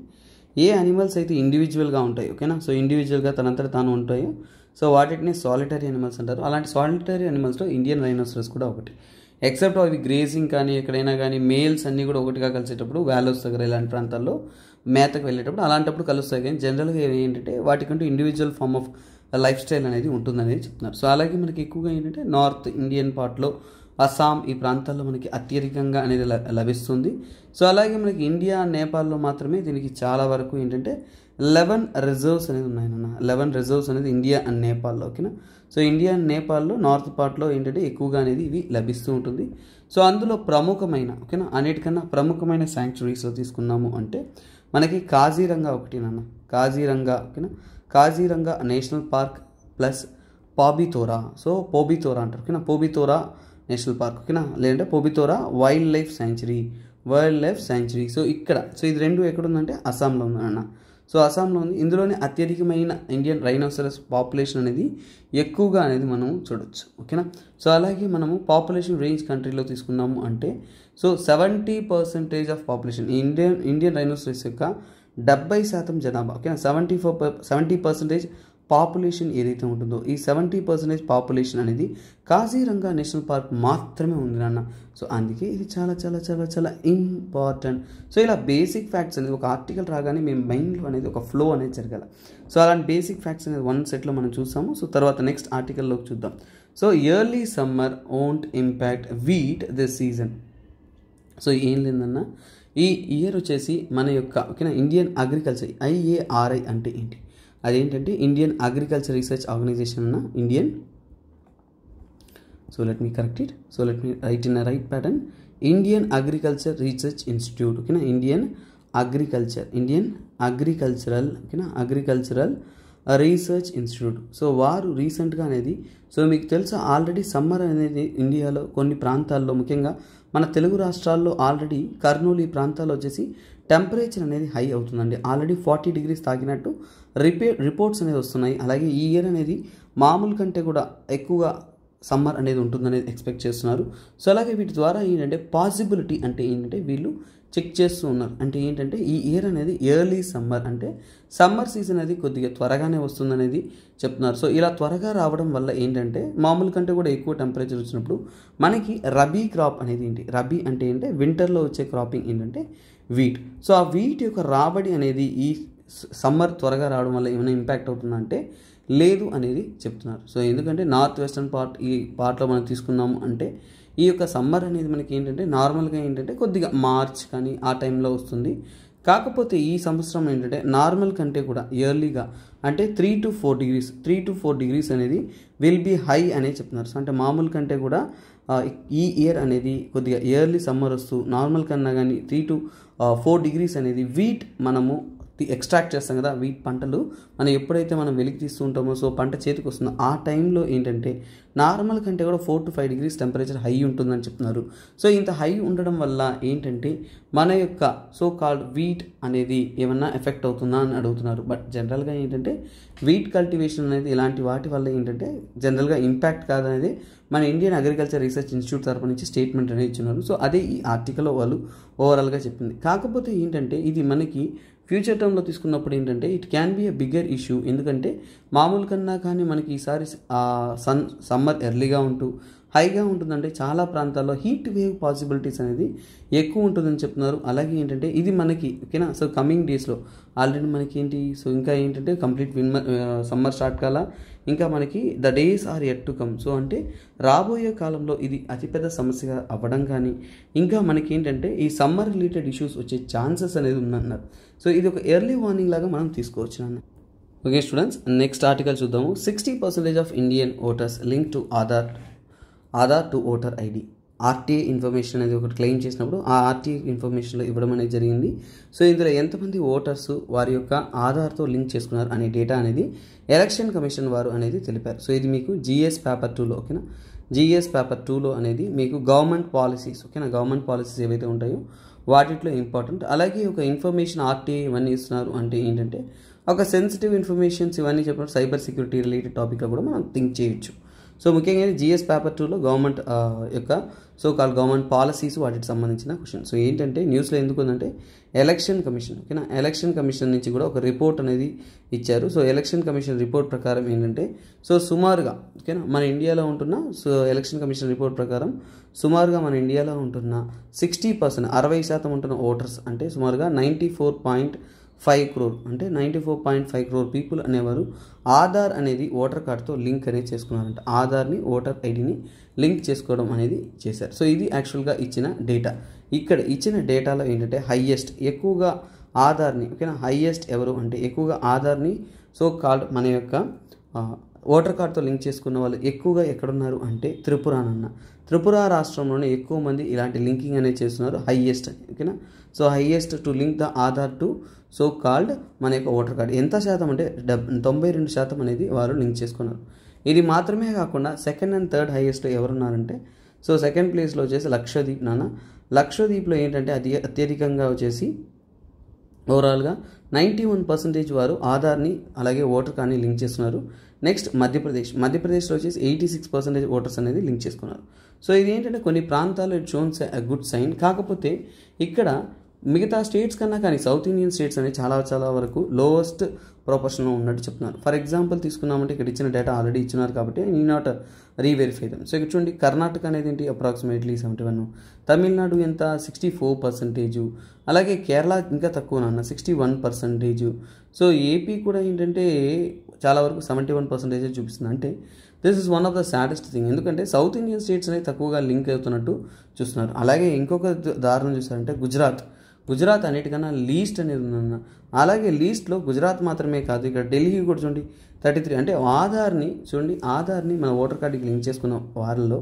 ఏ అనిమల్స్ అయితే ఇండివిజువల్గా ఉంటాయి ఓకేనా సో ఇండివిజువల్గా తనంతట తాను ఉంటాయో సో వాటిని సాలిటరీ అనిమల్స్ అంటారు అలాంటి సాలిటరీ అనిమల్స్లో ఇండియన్ రైనోసరస్ కూడా ఒకటి ఎక్సెప్ట్ అవి గ్రేజింగ్ కానీ ఎక్కడైనా కానీ మేల్స్ అన్నీ కూడా ఒకటిగా కలిసేటప్పుడు వ్యాలోస్ దగ్గర ఇలాంటి ప్రాంతాల్లో మేతకు వెళ్ళేటప్పుడు అలాంటప్పుడు కలుస్తాయి కానీ జనరల్గా ఏంటంటే వాటికంటూ individual form of life style అనేది ఉంటుందనేది చెప్తున్నారు సో అలాగే మనకి ఎక్కువగా ఏంటంటే నార్త్ ఇండియన్ పార్ట్లో అస్సాం ఈ ప్రాంతాల్లో మనకి అత్యధికంగా అనేది లభిస్తుంది సో అలాగే మనకి ఇండియా నేపాల్లో మాత్రమే దీనికి చాలా వరకు ఏంటంటే లెవెన్ రిజర్వ్స్ అనేది ఉన్నాయన్న లెవెన్ రిజర్వ్స్ అనేది ఇండియా అండ్ నేపాల్లో ఓకేనా సో ఇండియా అండ్ నేపాల్లో నార్త్ పార్ట్లో ఏంటంటే ఎక్కువగా అనేది ఇవి లభిస్తూ ఉంటుంది సో అందులో ప్రముఖమైన ఓకేనా అన్నిటికన్నా ప్రముఖమైన శాంక్చురీస్లో తీసుకున్నాము అంటే మనకి కాజీరంగా ఒకటినన్న కాజీరంగా ఓకేనా Kaziranga national park plus Pobitora so Pobitora అంటారు ఓకేనా పోబితోరా నేషనల్ పార్క్ ఓకేనా లేదంటే Pobitora wildlife sanctuary wildlife sanctuary so ఇక్కడ సో ఇది రెండు ఎక్కడుందంటే అస్సాంలో ఉందన్న సో అస్సాంలో ఉంది ఇందులోనే అత్యధికమైన ఇండియన్ రైనోసరస్ పాపులేషన్ అనేది ఎక్కువగా అనేది మనం చూడొచ్చు ఓకేనా సో అలాగే మనము పాపులేషన్ రేంజ్ కంట్రీలో తీసుకున్నాము అంటే so seventy percentage of population Indian Indian rhinoceros యొక్క డెబ్బై శాతం జనాభా ఓకేనా seventy four seventy percentage population ఏదైతే ఉంటుందో ఈ సెవెంటీ పర్సెంటేజ్ పాపులేషన్ అనేది కాజీరంగా నేషనల్ పార్క్ మాత్రమే ఉంది నాన్న సో అందుకే ఇది చాలా చాలా చాలా చాలా ఇంపార్టెంట్ సో ఇలా బేసిక్ ఫ్యాక్ట్స్ అనేది ఒక ఆర్టికల్ రాగానే మేము మైండ్లో అనేది ఒక ఫ్లో అనేది జరగాల సో అలాంటి బేసిక్ ఫ్యాక్ట్స్ అనేది వన్ సెట్లో మనం చూసాము సో తర్వాత నెక్స్ట్ ఆర్టికల్లోకి చూద్దాం so early summer won't impact wheat this season so ఏం లేదన్నా ఈ ఇయర్ వచ్చేసి మన యొక్క ఓకేనా ఇండియన్ అగ్రికల్చర్ ఐఏఆర్ఐ అంటే ఏంటి అదేంటంటే ఇండియన్ అగ్రికల్చర్ రీసెర్చ్ ఆర్గనైజేషన్ అన్న Indian so let me correct it so let me write in right pattern Indian agriculture research institute ఓకేనా ఇండియన్ అగ్రికల్చర్ ఇండియన్ అగ్రికల్చరల్ ఓకేనా అగ్రికల్చరల్ రీసెర్చ్ ఇన్స్టిట్యూట్ సో వారు రీసెంట్గా అనేది so మీకు తెలుసు ఆల్రెడీ సమ్మర్ అనేది ఇండియాలో కొన్ని ప్రాంతాల్లో ముఖ్యంగా మన తెలుగు రాష్ట్రాల్లో ఆల్రెడీ కర్నూలు ఈ ప్రాంతాల్లో వచ్చేసి టెంపరేచర్ అనేది హై అవుతుందండి ఆల్రెడీ ఫార్టీ డిగ్రీస్ తాకినట్టు రిపే రిపోర్ట్స్ అనేది వస్తున్నాయి అలాగే ఈ ఇయర్ అనేది మామూలు కంటే కూడా ఎక్కువగా సమ్మర్ అనేది ఉంటుందనేది ఎక్స్పెక్ట్ చేస్తున్నారు సో అలాగే వీటి ద్వారా ఏంటంటే పాసిబిలిటీ అంటే ఏంటంటే వీళ్ళు చెక్ చేస్తూ ఉన్నారు అంటే ఏంటంటే ఈ ఇయర్ అనేది ఇయర్లీ సమ్మర్ అంటే సమ్మర్ సీజన్ అనేది కొద్దిగా త్వరగానే వస్తుందనేది చెప్తున్నారు సో ఇలా త్వరగా రావడం వల్ల ఏంటంటే మామూలు కంటే కూడా ఎక్కువ టెంపరేచర్ వచ్చినప్పుడు మనకి రబీ క్రాప్ అనేది ఏంటి రబీ అంటే ఏంటంటే వింటర్లో వచ్చే క్రాపింగ్ ఏంటంటే వీట్ సో ఆ వీట్ యొక్క రాబడి అనేది ఈ సమ్మర్ త్వరగా రావడం వల్ల ఏమైనా ఇంపాక్ట్ అవుతుందంటే లేదు అనేది చెప్తున్నారు సో ఎందుకంటే నార్త్ వెస్టర్న్ పార్ట్ ఈ పార్ట్లో మనం తీసుకున్నాము అంటే ఈ యొక్క సమ్మర్ అనేది మనకి ఏంటంటే నార్మల్గా ఏంటంటే కొద్దిగా మార్చ్ కానీ ఆ టైంలో వస్తుంది కాకపోతే ఈ సంవత్సరం ఏంటంటే నార్మల్ కంటే కూడా ఇయర్లీగా అంటే three to four degrees three to four degrees అనేది విల్ బీ హై అనే చెప్తున్నారు సో అంటే మామూలు కంటే కూడా ఈ ఇయర్ అనేది కొద్దిగా ఇయర్లీ సమ్మర్ వస్తూ నార్మల్ కన్నా కానీ త్రీ టు ఫోర్ డిగ్రీస్ అనేది వీట్ మనము ఎక్స్ట్రాక్ట్ చేస్తాం కదా వీట్ పంటలు మనం ఎప్పుడైతే మనం వెలికి తీస్తూ ఉంటామో సో పంట చేతికి వస్తుందో ఆ టైంలో ఏంటంటే నార్మల్ కంటే కూడా four to five degrees temperature high ఉంటుందని చెప్తున్నారు సో ఇంత హై ఉండడం వల్ల ఏంటంటే మన యొక్క సో కాల్డ్ వీట్ అనేది ఏమన్నా ఎఫెక్ట్ అవుతుందా అని అడుగుతున్నారు బట్ జనరల్గా ఏంటంటే వీట్ కల్టివేషన్ అనేది ఇలాంటి వాటి వల్ల ఏంటంటే జనరల్గా ఇంపాక్ట్ కాదనేది మన ఇండియన్ అగ్రికల్చర్ రీసెర్చ్ ఇన్స్టిట్యూట్ తరపు నుంచి స్టేట్మెంట్ అనేది ఇచ్చినారు సో అదే ఈ ఆర్టికల్లో వాళ్ళు ఓవరాల్గా చెప్పింది కాకపోతే ఏంటంటే ఇది మనకి ఫ్యూచర్ టర్మ్లో తీసుకున్నప్పుడు ఏంటంటే it can be a bigger issue ఎందుకంటే మామూలు కన్నా కానీ మనకి ఈసారి సన్ సమ్మర్ ఎర్లీగా ఉంటూ హైగా ఉంటుందంటే చాలా ప్రాంతాల్లో హీట్ వేవ్ పాసిబిలిటీస్ అనేది ఎక్కువ ఉంటుందని చెప్తున్నారు అలాగే ఏంటంటే ఇది మనకి ఓకేనా సో కమింగ్ డేస్లో ఆల్రెడీ మనకి ఏంటి సో ఇంకా ఏంటంటే కంప్లీట్ విన్ సమ్మర్ స్టార్ట్ కాలా ఇంకా మనకి the days are yet to come so అంటే రాబోయే కాలంలో ఇది అతిపెద్ద సమస్యగా అవ్వడం కానీ ఇంకా మనకి ఏంటంటే ఈ సమ్మర్ రిలేటెడ్ ఇష్యూస్ వచ్చే ఛాన్సెస్ అనేది ఉందన్నారు సో ఇది ఒక ఎర్లీ వార్నింగ్ లాగా మనం తీసుకోవచ్చు అన్న ఓకే స్టూడెంట్స్ నెక్స్ట్ ఆర్టికల్ చూద్దాము sixty percentage of Indian voters link to Aadhaar Aadhaar to voter ID RTA information అనేది ఒకటి క్లెయిమ్ చేసినప్పుడు ఆ ఆర్టీ ఇన్ఫర్మేషన్లో ఇవ్వడం అనేది జరిగింది సో ఇందులో ఎంతమంది ఓటర్స్ వారి యొక్క ఆధార్తో లింక్ చేసుకున్నారు అనే డేటా అనేది ఎలక్షన్ కమిషన్ వారు అనేది తెలిపారు సో ఇది మీకు జిఎస్ పేపర్ టూలో ఓకేనా జిఎస్ పేపర్ టూలో అనేది మీకు గవర్నమెంట్ పాలసీస్ ఓకేనా గవర్నమెంట్ పాలసీస్ ఏవైతే ఉంటాయో వాటిలో ఇంపార్టెంట్ అలాగే ఒక ఇన్ఫర్మేషన్ ఆర్టీఏ ఇవన్నీ ఇస్తున్నారు అంటే ఏంటంటే ఒక సెన్సిటివ్ ఇన్ఫర్మేషన్స్ ఇవన్నీ చెప్పినప్పుడు సైబర్ సెక్యూరిటీ రిలేటెడ్ టాపిక్లో కూడా మనం థింక్ చేయొచ్చు సో ముఖ్యంగా జిఎస్ పేపర్ టూలో గవర్నమెంట్ యొక్క సో కాల్ గవర్నమెంట్ పాలసీస్ వాటికి సంబంధించిన క్వశ్చన్ సో ఏంటంటే న్యూస్లో ఎందుకు ఉందంటే ఎలక్షన్ కమిషన్ ఓకేనా ఎలక్షన్ కమిషన్ నుంచి కూడా ఒక రిపోర్ట్ అనేది ఇచ్చారు సో ఎలక్షన్ కమిషన్ రిపోర్ట్ ప్రకారం ఏంటంటే సో సుమారుగా ఓకేనా మన ఇండియాలో ఉంటున్న సో ఎలక్షన్ కమిషన్ రిపోర్ట్ ప్రకారం సుమారుగా మన ఇండియాలో ఉంటున్న సిక్స్టీ పర్సెంట్ అరవై శాతం ఉంటున్న ఓటర్స్ అంటే సుమారుగా ninety four point five crore అంటే ninety four point five crore people అనేవారు ఆధార్ అనేది ఓటర్ కార్డ్తో లింక్ అనేది చేసుకున్నారంట ఆధార్ని ఓటర్ ఐడిని లింక్ చేసుకోవడం అనేది చేశారు సో ఇది యాక్చువల్గా ఇచ్చిన డేటా ఇక్కడ ఇచ్చిన డేటాలో ఏంటంటే హయ్యెస్ట్ ఎక్కువగా ఆధార్ని ఓకేనా హయ్యెస్ట్ ఎవరు అంటే ఎక్కువగా ఆధార్ని సో కాల్డ్ మన యొక్క ఓటర్ కార్డ్తో లింక్ చేసుకున్న వాళ్ళు ఎక్కువగా ఎక్కడున్నారు అంటే త్రిపురానన్న త్రిపుర రాష్ట్రంలోనే ఎక్కువ మంది ఇలాంటి లింకింగ్ అనేది చేస్తున్నారు హయ్యెస్ట్ అని ఓకేనా so highest to link the Aadhaar to so called మన యొక్క ఓటర్ కార్డ్ ఎంత శాతం అంటే డెబ్ తొంభై రెండు శాతం అనేది వారు లింక్ చేసుకున్నారు ఇది మాత్రమే కాకుండా సెకండ్ అండ్ థర్డ్ హైయెస్ట్ ఎవరున్నారంటే సో సెకండ్ ప్లేస్లో వచ్చేసి లక్షదీప్ నాన్న లక్షదీప్లో ఏంటంటే అది అత్యధికంగా వచ్చేసి ఓవరాల్గా నైంటీ వన్ పర్సెంటేజ్ వారు ఆధార్ని అలాగే ఓటర్ కార్డ్ని లింక్ చేస్తున్నారు నెక్స్ట్ మధ్యప్రదేశ్ మధ్యప్రదేశ్లో వచ్చేసి ఎయిటీ సిక్స్ పర్సెంటేజ్ ఓటర్స్ అనేది లింక్ చేసుకున్నారు సో ఇది ఏంటంటే కొన్ని ప్రాంతాల్లో ఇట్ షోన్స్ గుడ్ సైన్ కాకపోతే ఇక్కడ మిగతా స్టేట్స్ కన్నా కానీ సౌత్ ఇండియన్ స్టేట్స్ అనేవి చాలా చాలా వరకు లోవెస్ట్ ప్రొపర్షన్లో ఉన్నట్టు చెప్తున్నారు ఫర్ ఎగ్జాంపుల్ తీసుకున్నామంటే ఇక్కడ ఇచ్చిన డేటా ఆల్రెడీ ఇచ్చినారు కాబట్టి need not reverify them so ఇక్కడ చూడండి కర్ణాటక అనేది ఏంటి అప్రాక్సిమేట్లీ సెవెంటీ వన్ తమిళనాడు ఎంత సిక్స్టీ ఫోర్ పర్సంటేజు అలాగే కేరళ ఇంకా తక్కువ నాన్న sixty one percentage so AP కూడా ఏంటంటే చాలా వరకు సెవెంటీ వన్ పర్సెంటేజ్ చూపిస్తుంది అంటే this is one of the saddest thing ఎందుకంటే సౌత్ ఇండియన్ స్టేట్స్ అనేవి తక్కువగా లింక్ అవుతున్నట్టు చూస్తున్నారు అలాగే ఇంకొక దారుణం చూసారంటే గుజరాత్ గుజరాత్ అన్నిటికన్నా లీస్ట్ అనేది ఉందన్న అలాగే లీస్ట్లో గుజరాత్ మాత్రమే కాదు ఇక్కడ ఢిల్లీ కూడా చూడండి థర్టీ త్రీ అంటే ఆధార్ని చూడండి ఆధార్ని మన ఓటర్ కార్డుకి లింక్ చేసుకున్న వారిలో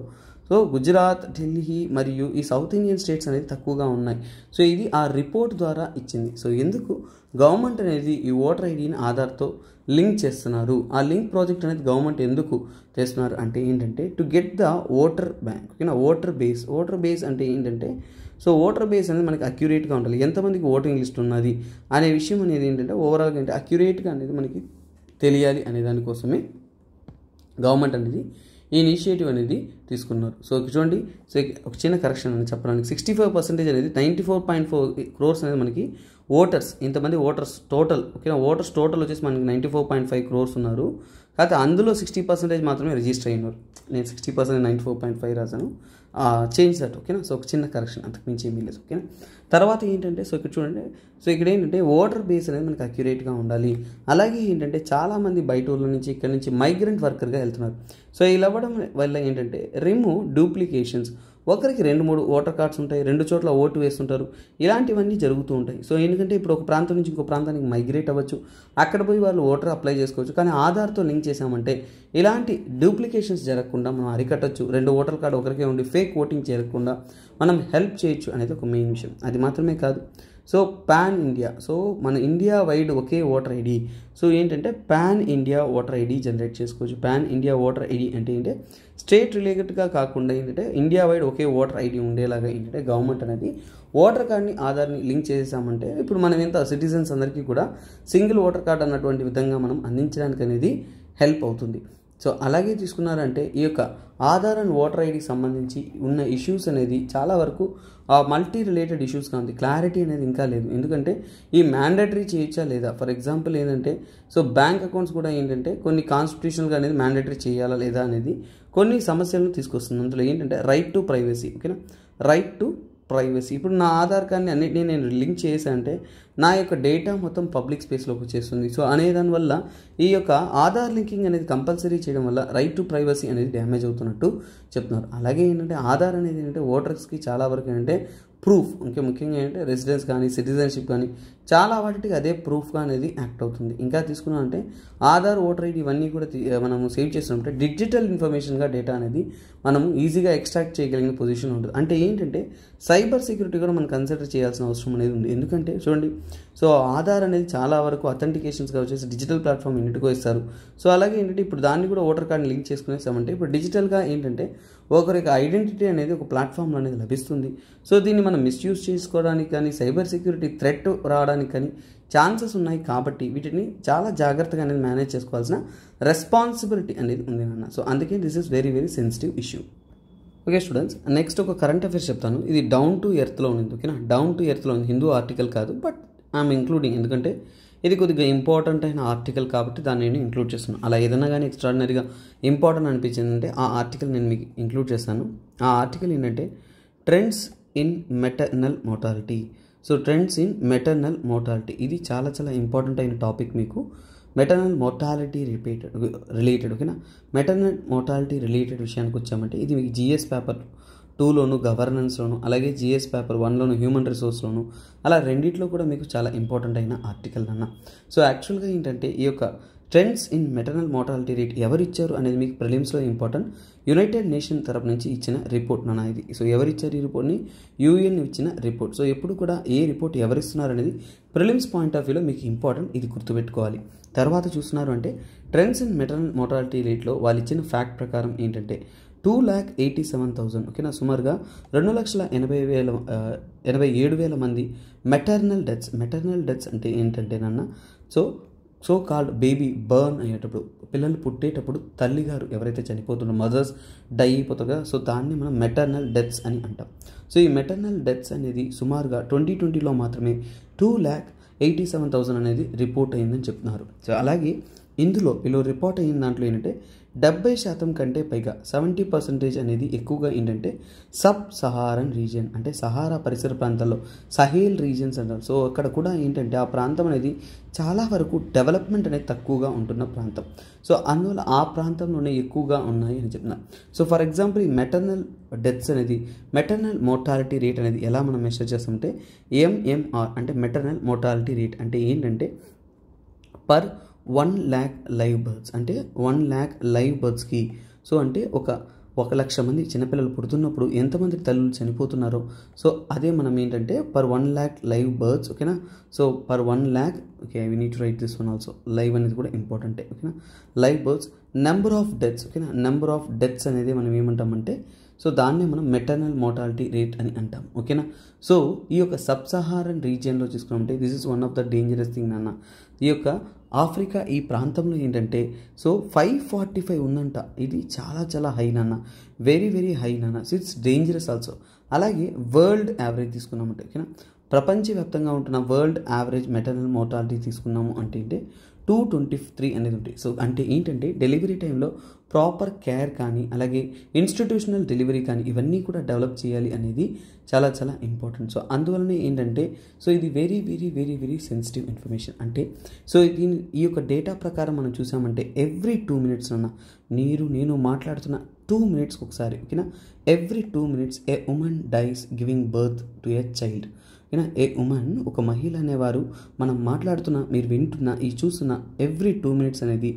సో గుజరాత్ ఢిల్లీ మరియు ఈ సౌత్ ఇండియన్ స్టేట్స్ అనేది తక్కువగా ఉన్నాయి సో ఇది ఆ రిపోర్ట్ ద్వారా ఇచ్చింది సో ఎందుకు గవర్నమెంట్ అనేది ఈ ఓటర్ ఐడిని ఆధార్తో లింక్ చేస్తున్నారు ఆ లింక్ ప్రాజెక్ట్ అనేది గవర్నమెంట్ ఎందుకు చేస్తున్నారు అంటే ఏంటంటే to get the voter bank ఓకేనా ఓటర్ బేస్ ఓటర్ బేస్ అంటే ఏంటంటే సో ఓటర్ బేస్ అనేది మనకి అక్యురేట్గా ఉండాలి ఎంతమందికి ఓటింగ్ లిస్ట్ ఉన్నది అనే విషయం అనేది ఏంటంటే ఓవరాల్గా అంటే అక్యురేట్గా అనేది మనకి తెలియాలి అనే దానికోసమే గవర్నమెంట్ అనేది ఈ ఇనిషియేటివ్ అనేది తీసుకున్నారు సో చూడండి సో ఒక చిన్న కరెక్షన్ అని చెప్పడానికి సిక్స్టీ ఫైవ్ పర్సెంటేజ్ అనేది ninety four point four crores అనేది మనకి ఓటర్స్ ఇంతమంది ఓటర్స్ టోటల్ ఓకేనా ఓటర్స్ టోటల్ వచ్చేసి మనకి ninety four point five crores ఉన్నారు కాకపోతే అందులో సిక్స్టీ పర్సెంటేజ్ మాత్రమే రిజిస్టర్ అయినారు నేను sixty percent ninety four point five రాశాను చేంజ్ దట్ ఓకేనా సో ఒక చిన్న కరెక్షన్ అంతకు మించి ఏమీ లేదు ఓకేనా తర్వాత ఏంటంటే సో ఇక్కడ చూడండి సో ఇక్కడ ఏంటంటే ఓటర్ బేస్ అనేది మనకి అక్యురేట్గా ఉండాలి అలాగే ఏంటంటే చాలామంది బయట ఊళ్ళ నుంచి ఇక్కడ నుంచి మైగ్రెంట్ వర్కర్గా వెళ్తున్నారు సో ఇలా అవ్వడం వల్ల ఏంటంటే రిమూవ్ డూప్లికేషన్స్ ఒకరికి రెండు మూడు ఓటర్ కార్డ్స్ ఉంటాయి రెండు చోట్ల ఓటు వేస్తుంటారు ఇలాంటివన్నీ జరుగుతూ ఉంటాయి సో ఎందుకంటే ఇప్పుడు ఒక ప్రాంతం నుంచి ఇంకో ప్రాంతానికి మైగ్రేట్ అవ్వచ్చు అక్కడ పోయి వాళ్ళు ఓటర్ అప్లై చేసుకోవచ్చు కానీ ఆధార్తో లింక్ చేశామంటే ఇలాంటి డూప్లికేషన్స్ జరగకుండా మనం అరికట్టచ్చు రెండు ఓటర్ కార్డు ఒకరికే ఉండి ఫేక్ ఓటింగ్ జరగకుండా మనం హెల్ప్ చేయొచ్చు అనేది ఒక మెయిన్ విషయం అది మాత్రమే కాదు సో పాన్ ఇండియా సో మన ఇండియా వైడ్ ఒకే ఓటర్ ఐడి సో ఏంటంటే pan India voter ID generate చేసుకోవచ్చు పాన్ ఇండియా ఓటర్ ఐడి అంటే ఏంటంటే స్టేట్ రిలేటెడ్గా కాకుండా ఏంటంటే ఇండియా వైడ్ ఒకే ఓటర్ ఐడి ఉండేలాగా ఏంటంటే గవర్నమెంట్ అనేది ఓటర్ కార్డ్ని ఆధార్ని లింక్ చేసామంటే ఇప్పుడు మనం ఎంత సిటిజన్స్ అందరికీ కూడా సింగిల్ ఓటర్ కార్డ్ అన్నటువంటి విధంగా మనం అందించడానికి అనేది హెల్ప్ అవుతుంది సో అలాగే తీసుకున్నారంటే ఈ యొక్క ఆధార్ అండ్ ఓటర్ ఐడికి సంబంధించి ఉన్న ఇష్యూస్ అనేది చాలా వరకు మల్టీ రిలేటెడ్ ఇష్యూస్గా ఉంది క్లారిటీ అనేది ఇంకా లేదు ఎందుకంటే ఈ మ్యాండేటరీ చేయొచ్చా లేదా ఫర్ ఎగ్జాంపుల్ ఏంటంటే సో బ్యాంక్ అకౌంట్స్ కూడా ఏంటంటే కొన్ని కాన్స్టిట్యూషనల్గా అనేది మ్యాండేటరీ చేయాలా లేదా అనేది కొన్ని సమస్యలను తీసుకొస్తుంది అందులో ఏంటంటే రైట్ టు ప్రైవసీ ఓకేనా రైట్ టు ప్రైవసీ ఇప్పుడు నా ఆధార్ కార్డ్ని అన్నిటినీ నేను లింక్ అంటే నా యొక్క డేటా మొత్తం పబ్లిక్ స్పేస్లోకి వచ్చేస్తుంది సో అనే దానివల్ల ఈ యొక్క ఆధార్ లింకింగ్ అనేది కంపల్సరీ చేయడం వల్ల రైట్ టు ప్రైవసీ అనేది డ్యామేజ్ అవుతున్నట్టు చెప్తున్నారు అలాగే ఏంటంటే ఆధార్ అనేది ఏంటంటే ఓటర్స్కి చాలా వరకు ఏంటంటే ప్రూఫ్ ఇంకా ముఖ్యంగా ఏంటంటే రెసిడెన్స్ కానీ సిటిజన్షిప్ కానీ చాలా వాటికి అదే ప్రూఫ్గా అనేది యాక్ట్ అవుతుంది ఇంకా తీసుకున్నామంటే అంటే ఆధార్ ఓటర్ ఐడి ఇవన్నీ కూడా మనము సేవ్ చేస్తుంటే డిజిటల్ ఇన్ఫర్మేషన్గా డేటా అనేది మనం ఈజీగా ఎక్స్ట్రాక్ట్ చేయగలిగిన పొజిషన్ ఉంటుంది అంటే ఏంటంటే సైబర్ సెక్యూరిటీ కూడా మనం కన్సిడర్ చేయాల్సిన అవసరం అనేది ఉంది ఎందుకంటే చూడండి సో ఆధార్ అనేది చాలా వరకు అథెంటికేషన్స్గా వచ్చేసి డిజిటల్ ప్లాట్ఫామ్ ఎన్నిటికో ఇస్తారు సో అలాగే ఏంటంటే ఇప్పుడు దాన్ని కూడా ఓటర్ కార్డ్ని లింక్ చేసుకునేస్తామంటే ఇప్పుడు డిజిటల్గా ఏంటంటే ఒకరి ఐడెంటిటీ అనేది ఒక ప్లాట్ఫామ్లో అనేది లభిస్తుంది సో దీన్ని మనం మిస్యూజ్ చేసుకోవడానికి కానీ సైబర్ సెక్యూరిటీ థ్రెట్ రావడానికి కానీ ఛాన్సెస్ ఉన్నాయి కాబట్టి వీటిని చాలా జాగ్రత్తగా అనేది మేనేజ్ చేసుకోవాల్సిన రెస్పాన్సిబిలిటీ అనేది ఉంది నాన్న సో అందుకే this is very very sensitive issue okay students next ఒక కరెంట్ అఫేర్స్ చెప్తాను ఇది డౌన్ టు ఎర్త్లో ఉంది ఓకేనా డౌన్ టు ఎర్త్లో ఉంది హిందూ ఆర్టికల్ కాదు బట్ ఐఎమ్ ఇంక్లూడింగ్ ఎందుకంటే ఇది కొద్దిగా ఇంపార్టెంట్ అయిన ఆర్టికల్ కాబట్టి దాన్ని నేను ఇంక్లూడ్ చేస్తున్నాను అలా ఏదైనా కానీ ఎక్స్ట్రాడినరీగా ఇంపార్టెంట్ అనిపించింది అంటే ఆ ఆర్టికల్ నేను మీకు ఇంక్లూడ్ చేస్తాను ఆ ఆర్టికల్ ఏంటంటే trends in maternal mortality so trends in maternal mortality ఇది చాలా చాలా ఇంపార్టెంట్ అయిన టాపిక్ మీకు మెటర్నల్ మోర్టాలిటీ రిపీటెడ్ రిలేటెడ్ ఓకేనా మెటర్నల్ మోర్టాలిటీ రిలేటెడ్ విషయానికి వచ్చామంటే ఇది మీకు జిఎస్ పేపర్ టూలోను గవర్నెన్స్లోను అలాగే జిఎస్ పేపర్ వన్లోను హ్యూమన్ రిసోర్స్లోను అలా రెండిట్లో కూడా మీకు చాలా ఇంపార్టెంట్ అయిన ఆర్టికల్ అన్న సో యాక్చువల్గా ఏంటంటే ఈ యొక్క trends in maternal mortality rate ఎవరిచ్చారు అనేది మీకు ప్రిలిమ్స్లో ఇంపార్టెంట్ యునైటెడ్ నేషన్ తరపు నుంచి ఇచ్చిన రిపోర్ట్ నా ఇది సో ఎవరిచ్చారు ఈ రిపోర్ట్ని యూఎన్ ఇచ్చిన రిపోర్ట్ సో ఎప్పుడు కూడా ఏ రిపోర్ట్ ఎవరిస్తున్నారు అనేది ప్రిలిమ్స్ పాయింట్ ఆఫ్ వ్యూలో మీకు ఇంపార్టెంట్ ఇది గుర్తుపెట్టుకోవాలి తర్వాత చూస్తున్నారు అంటే ట్రెండ్స్ ఇన్ మెటర్నల్ మోటాలిటీ రేట్లో వాళ్ళు ఇచ్చిన ఫ్యాక్ట్ ప్రకారం ఏంటంటే two lakh eighty seven thousand ఓకేనా సుమారుగా రెండు లక్షల ఎనభై వేల ఎనభై ఏడు వేల మంది మెటర్నల్ డెత్స్ మెటర్నల్ డెత్స్ అంటే ఏంటంటేనన్నా so so called baby born అయ్యేటప్పుడు పిల్లలు పుట్టేటప్పుడు తల్లిగారు ఎవరైతే చనిపోతుండో మదర్స్ డై అయిపోతుందో సో దాన్ని మనం మెటర్నల్ డెత్స్ అని అంటాం సో ఈ మెటర్నల్ డెత్స్ అనేది సుమారుగా ట్వంటీ ట్వంటీలో మాత్రమే two lakh eighty seven thousand అనేది రిపోర్ట్ అయిందని చెప్తున్నారు సో అలాగే ఇందులో వీళ్ళు రిపోర్ట్ అయిన దాంట్లో ఏంటంటే డెబ్బై శాతం కంటే పైగా సెవెంటీ పర్సెంటేజ్ అనేది ఎక్కువగా ఏంటంటే సబ్ సహారన్ రీజియన్ అంటే సహారా పరిసర ప్రాంతాల్లో సహేల్ రీజియన్స్ అంటారు సో అక్కడ కూడా ఏంటంటే ఆ ప్రాంతం అనేది చాలా వరకు డెవలప్మెంట్ అనేది తక్కువగా ఉంటున్న ప్రాంతం సో అందువల్ల ఆ ప్రాంతంలోనే ఎక్కువగా ఉన్నాయి అని చెప్తున్నాను సో ఫర్ ఎగ్జాంపుల్ ఈ మెటర్నల్ డెత్స్ అనేది మెటర్నల్ మోర్టాలిటీ రేట్ అనేది ఎలా మనం మెసేజ్ చేస్తామంటే ఎంఎంఆర్ అంటే మెటర్నల్ మోర్టాలిటీ రేట్ అంటే ఏంటంటే per one lakh live births అంటే వన్ ల్యాక్ లైవ్ బర్డ్స్కి సో అంటే ఒక ఒక లక్ష మంది చిన్నపిల్లలు పుడుతున్నప్పుడు ఎంతమంది తల్లులు చనిపోతున్నారో సో అదే మనం ఏంటంటే per one lakh live births ఓకేనా so per one lakh okay we need write this one also live అనేది కూడా ఇంపార్టెంటే ఓకేనా live births number of deaths ఓకేనా నెంబర్ ఆఫ్ డెత్స్ అనేది మనం ఏమంటామంటే సో దాన్నే మనం మెటర్నల్ మోర్టాలిటీ రేట్ అని అంటాం ఓకేనా సో ఈ యొక్క సబ్ సహారన్ రీజియన్లో చూసుకున్నామంటే this is one of the dangerous thing నాన్న ఈ యొక్క ఆఫ్రికా ఈ ప్రాంతంలో ఏంటంటే సో ఫైవ్ ఫార్టీ ఫైవ్ ఉందంట ఇది చాలా చాలా హై నాన్న వెరీ వెరీ హై నాన్న ఇట్స్ డేంజరస్ ఆల్సో అలాగే వరల్డ్ యావరేజ్ తీసుకున్నామంటే ఓకేనా ప్రపంచవ్యాప్తంగా ఉంటున్న వరల్డ్ యావరేజ్ మెటర్నల్ మోర్టాలిటీ తీసుకున్నాము అంటే టూ ట్వంటీ త్రీ అనేది ఉంటాయి సో అంటే ఏంటంటే డెలివరీ టైంలో ప్రాపర్ కేర్ కానీ అలాగే ఇన్స్టిట్యూషనల్ డెలివరీ కానీ ఇవన్నీ కూడా డెవలప్ చేయాలి అనేది చాలా చాలా ఇంపార్టెంట్ సో అందువలన ఏంటంటే సో ఇది very very very very sensitive information అంటే సో దీని ఈ యొక్క డేటా ప్రకారం మనం చూసామంటే ఎవ్రీ టూ మినిట్స్ అన్న మీరు నేను మాట్లాడుతున్న టూ మినిట్స్కి ఒకసారి ఓకేనా every two minutes a woman dies giving birth to a child ఓకేనా ఏ ఉమెన్ ఒక మహిళ అనేవారు మనం మాట్లాడుతున్న మీరు వింటున్న ఈ చూస్తున్న ఎవ్రీ టూ మినిట్స్ అనేది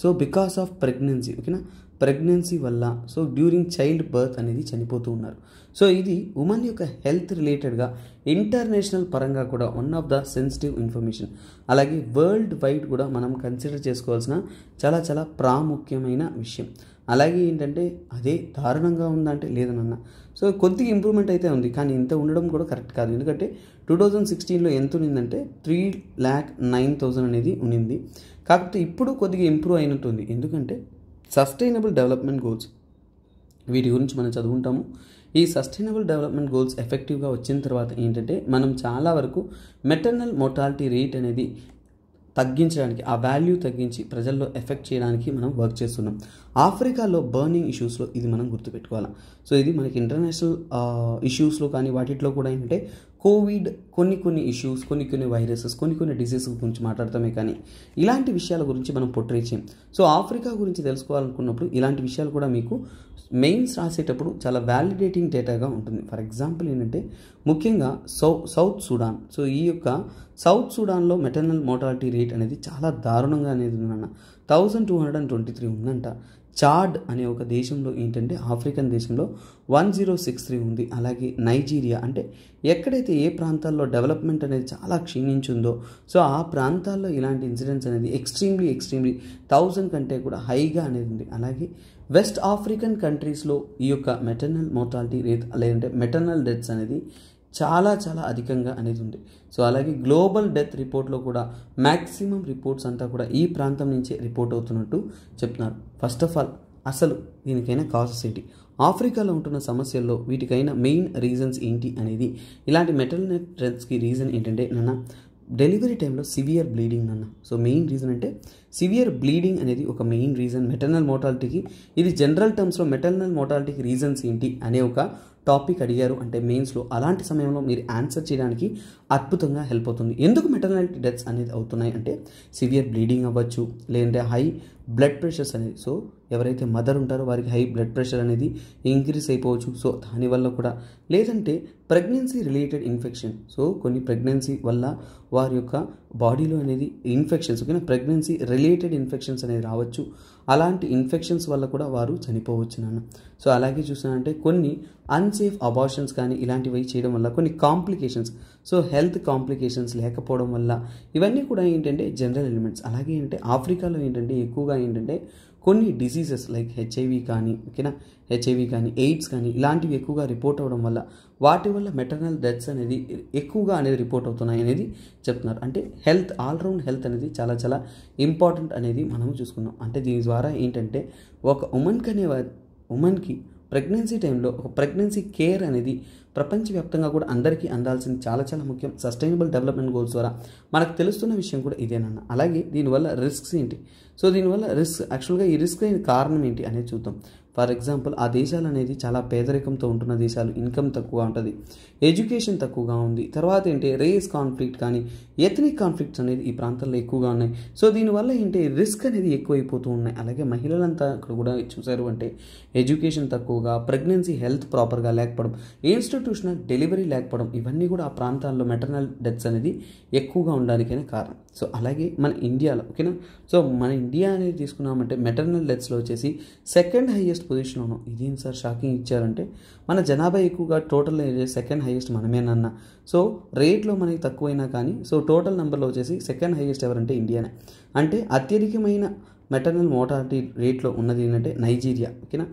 సో బికాస్ ఆఫ్ ప్రెగ్నెన్సీ ఓకేనా ప్రెగ్నెన్సీ వల్ల సో డ్యూరింగ్ చైల్డ్ బర్త్ అనేది చనిపోతూ ఉన్నారు సో ఇది ఉమెన్ యొక్క హెల్త్ రిలేటెడ్గా ఇంటర్నేషనల్ పరంగా కూడా one of the sensitive information అలాగే వరల్డ్ వైడ్ కూడా మనం కన్సిడర్ చేసుకోవాల్సిన చాలా చాలా ప్రాముఖ్యమైన విషయం అలాగే ఏంటంటే అదే దారుణంగా ఉందంటే లేదనన్న సో కొద్దిగా ఇంప్రూవ్మెంట్ అయితే ఉంది కానీ ఇంత ఉండడం కూడా కరెక్ట్ కాదు ఎందుకంటే టూ థౌజండ్ సిక్స్టీన్లో ఎంత ఉన్నిందంటే త్రీ ల్యాక్ నైన్ థౌజండ్ అనేది ఉన్నింది కాకపోతే ఇప్పుడు కొద్దిగా ఇంప్రూవ్ అయినట్టుంది ఎందుకంటే సస్టైనబుల్ డెవలప్మెంట్ గోల్స్ వీటి గురించి మనం చదువుకుంటాము ఈ సస్టైనబుల్ డెవలప్మెంట్ గోల్స్ ఎఫెక్టివ్గా వచ్చిన తర్వాత ఏంటంటే మనం చాలా వరకు మెటర్నల్ మోర్టాలిటీ రేట్ అనేది తగ్గించడానికి ఆ వాల్యూ తగ్గించి ప్రజల్లో ఎఫెక్ట్ చేయడానికి మనం వర్క్ చేస్తున్నాం ఆఫ్రికాలో బర్నింగ్ ఇష్యూస్లో ఇది మనం గుర్తుపెట్టుకోవాలి సో ఇది మనకి ఇంటర్నేషనల్ ఇష్యూస్లో కానీ వాటిలో కూడా ఏంటంటే కోవిడ్ కొన్ని కొన్ని ఇష్యూస్ కొన్ని కొన్ని వైరసెస్ కొన్ని కొన్ని డిసీజెస్ గురించి మాట్లాడతామే కానీ ఇలాంటి విషయాల గురించి మనం పొట్రేచేయం సో ఆఫ్రికా గురించి తెలుసుకోవాలనుకున్నప్పుడు ఇలాంటి విషయాలు కూడా మీకు మెయిన్స్ రాసేటప్పుడు చాలా వ్యాలిడేటింగ్ డేటాగా ఉంటుంది ఫర్ ఎగ్జాంపుల్ ఏంటంటే ముఖ్యంగా సౌ సౌత్ సూడాన్ సో ఈ యొక్క సౌత్ సూడాన్లో మెటర్నల్ మోటాలిటీ రేట్ అనేది చాలా దారుణంగా అనేది ఉందన్న thousand two hundred and twenty three ఉందంట చాడ్ అనే ఒక దేశంలో ఏంటంటే ఆఫ్రికన్ దేశంలో వన్ జీరో సిక్స్ త్రీ ఉంది అలాగే నైజీరియా అంటే ఎక్కడైతే ఏ ప్రాంతాల్లో డెవలప్మెంట్ అనేది చాలా క్షీణించిందో సో ఆ ప్రాంతాల్లో ఇలాంటి ఇన్సిడెంట్స్ అనేది ఎక్స్ట్రీమ్లీ ఎక్స్ట్రీమ్లీ థౌజండ్ కంటే కూడా హైగా అనేది ఉంది అలాగే వెస్ట్ ఆఫ్రికన్ కంట్రీస్లో ఈ యొక్క మెటర్నల్ మోర్టాలిటీ రేట్ లేదంటే మెటర్నల్ డెత్స్ అనేది చాలా చాలా అధికంగా అనేది ఉంది సో అలాగే గ్లోబల్ డెత్ రిపోర్ట్లో కూడా మ్యాక్సిమం రిపోర్ట్స్ అంతా కూడా ఈ ప్రాంతం నుంచే రిపోర్ట్ అవుతున్నట్టు చెప్తున్నారు ఫస్ట్ ఆఫ్ ఆల్ అసలు దీనికైనా కాజెస్ ఏంటి ఆఫ్రికాలో ఉంటున్న సమస్యల్లో వీటికైనా మెయిన్ రీజన్స్ ఏంటి అనేది ఇలాంటి మెటల్ నెట్ ట్రెన్స్కి రీజన్ ఏంటంటే నన్న డెలివరీ టైంలో సివియర్ బ్లీడింగ్ అన్న సో మెయిన్ రీజన్ అంటే సివియర్ బ్లీడింగ్ అనేది ఒక మెయిన్ రీజన్ మెటర్నల్ మోటాలిటీకి ఇది జనరల్ టర్మ్స్లో మెటర్నల్ మోటాలిటీకి రీజన్స్ ఏంటి అనే ఒక టాపిక్ అడిగారు అంటే మెయిన్స్లో అలాంటి సమయంలో మీరు ఆన్సర్ చేయడానికి అద్భుతంగా హెల్ప్ అవుతుంది ఎందుకు మెటర్నాలిటీ డెత్స్ అనేది అవుతున్నాయి అంటే సివియర్ బ్లీడింగ్ అవ్వచ్చు లేదంటే హై బ్లడ్ ప్రెషర్స్ అనేది సో ఎవరైతే మదర్ ఉంటారో వారికి హై బ్లడ్ ప్రెషర్ అనేది ఇంక్రీస్ అయిపోవచ్చు సో దానివల్ల కూడా లేదంటే ప్రెగ్నెన్సీ రిలేటెడ్ ఇన్ఫెక్షన్ సో కొన్ని ప్రెగ్నెన్సీ వల్ల వారి యొక్క బాడీలో అనేది ఇన్ఫెక్షన్స్ ఓకేనా ప్రెగ్నెన్సీ రిలేటెడ్ ఇన్ఫెక్షన్స్ అనేది రావచ్చు అలాంటి ఇన్ఫెక్షన్స్ వల్ల కూడా వారు చనిపోవచ్చు నాన్న సో అలాగే చూసినానంటే కొన్ని అన్సేఫ్ అబార్షన్స్ కానీ ఇలాంటివి చేయడం వల్ల కొన్ని కాంప్లికేషన్స్ సో హెల్త్ కాంప్లికేషన్స్ లేకపోవడం వల్ల ఇవన్నీ కూడా ఏంటంటే జనరల్ ఎలిమెంట్స్ అలాగే ఏంటంటే ఆఫ్రికాలో ఏంటంటే ఎక్కువగా ఏంటంటే కొన్ని డిసీజెస్ లైక్ హెచ్ఐవి కానీ ఓకేనా హెచ్ఐవి కానీ ఎయిడ్స్ కానీ ఇలాంటివి ఎక్కువగా రిపోర్ట్ అవ్వడం వల్ల వాటి వల్ల మెటర్నల్ డెత్స్ అనేది ఎక్కువగా అనేది రిపోర్ట్ అవుతున్నాయి అనేది చెప్తున్నారు అంటే హెల్త్ ఆల్రౌండ్ హెల్త్ అనేది చాలా చాలా ఇంపార్టెంట్ అనేది మనము చూసుకున్నాం అంటే దీని ద్వారా ఏంటంటే ఒక ఉమెన్కి అనే ఉమెన్కి ప్రెగ్నెన్సీ టైంలో ఒక ప్రెగ్నెన్సీ కేర్ అనేది ప్రపంచవ్యాప్తంగా కూడా అందరికీ అందాల్సింది చాలా చాలా ముఖ్యం సస్టైనబుల్ డెవలప్మెంట్ గోల్స్ ద్వారా మనకు తెలుస్తున్న విషయం కూడా ఇదేనన్న అలాగే దీనివల్ల రిస్క్స్ ఏంటి సో దీనివల్ల రిస్క్ యాక్చువల్గా ఈ రిస్క్ కారణం ఏంటి అనేది చూద్దాం ఫర్ ఎగ్జాంపుల్ ఆ దేశాలు అనేది చాలా పేదరికంతో ఉంటున్న దేశాలు ఇన్కమ్ తక్కువగా ఉంటుంది ఎడ్యుకేషన్ తక్కువగా ఉంది తర్వాత ఏంటి రేస్ కాన్ఫ్లిక్ట్ కానీ ఎథనిక్ కాన్ఫ్లిక్ట్స్ అనేది ఈ ప్రాంతాల్లో ఎక్కువగా ఉన్నాయి సో దీనివల్ల ఏంటి రిస్క్ అనేది ఎక్కువైపోతూ ఉన్నాయి అలాగే మహిళలంతా అక్కడ కూడా చూశారు అంటే ఎడ్యుకేషన్ తక్కువగా ప్రెగ్నెన్సీ హెల్త్ ప్రాపర్గా లేకపోవడం ఇన్స్టిట్యూషనల్ డెలివరీ లేకపోవడం ఇవన్నీ కూడా ఆ ప్రాంతాల్లో మెటర్నల్ డెత్స్ అనేది ఎక్కువగా ఉండడానికైనా కారణం సో అలాగే మన ఇండియాలో ఓకేనా సో మన ఇండియా అనేది తీసుకున్నామంటే మెటర్నల్ డెత్స్లో వచ్చేసి సెకండ్ హైయెస్ట్ హైయెస్ట్ పొజిషన్లో ఉన్నాం ఇదేం సార్ షాకింగ్ ఇచ్చారంటే మన జనాభా ఎక్కువగా టోటల్ సెకండ్ హైయెస్ట్ మనమేనన్న సో రేట్లో మనకి తక్కువైనా కానీ సో టోటల్ నెంబర్లో వచ్చేసి సెకండ్ హైయెస్ట్ ఎవరంటే ఇండియానే అంటే అత్యధికమైన మెటర్నల్ మోటాలిటీ రేట్లో ఉన్నది ఏంటంటే నైజీరియా ఓకేనా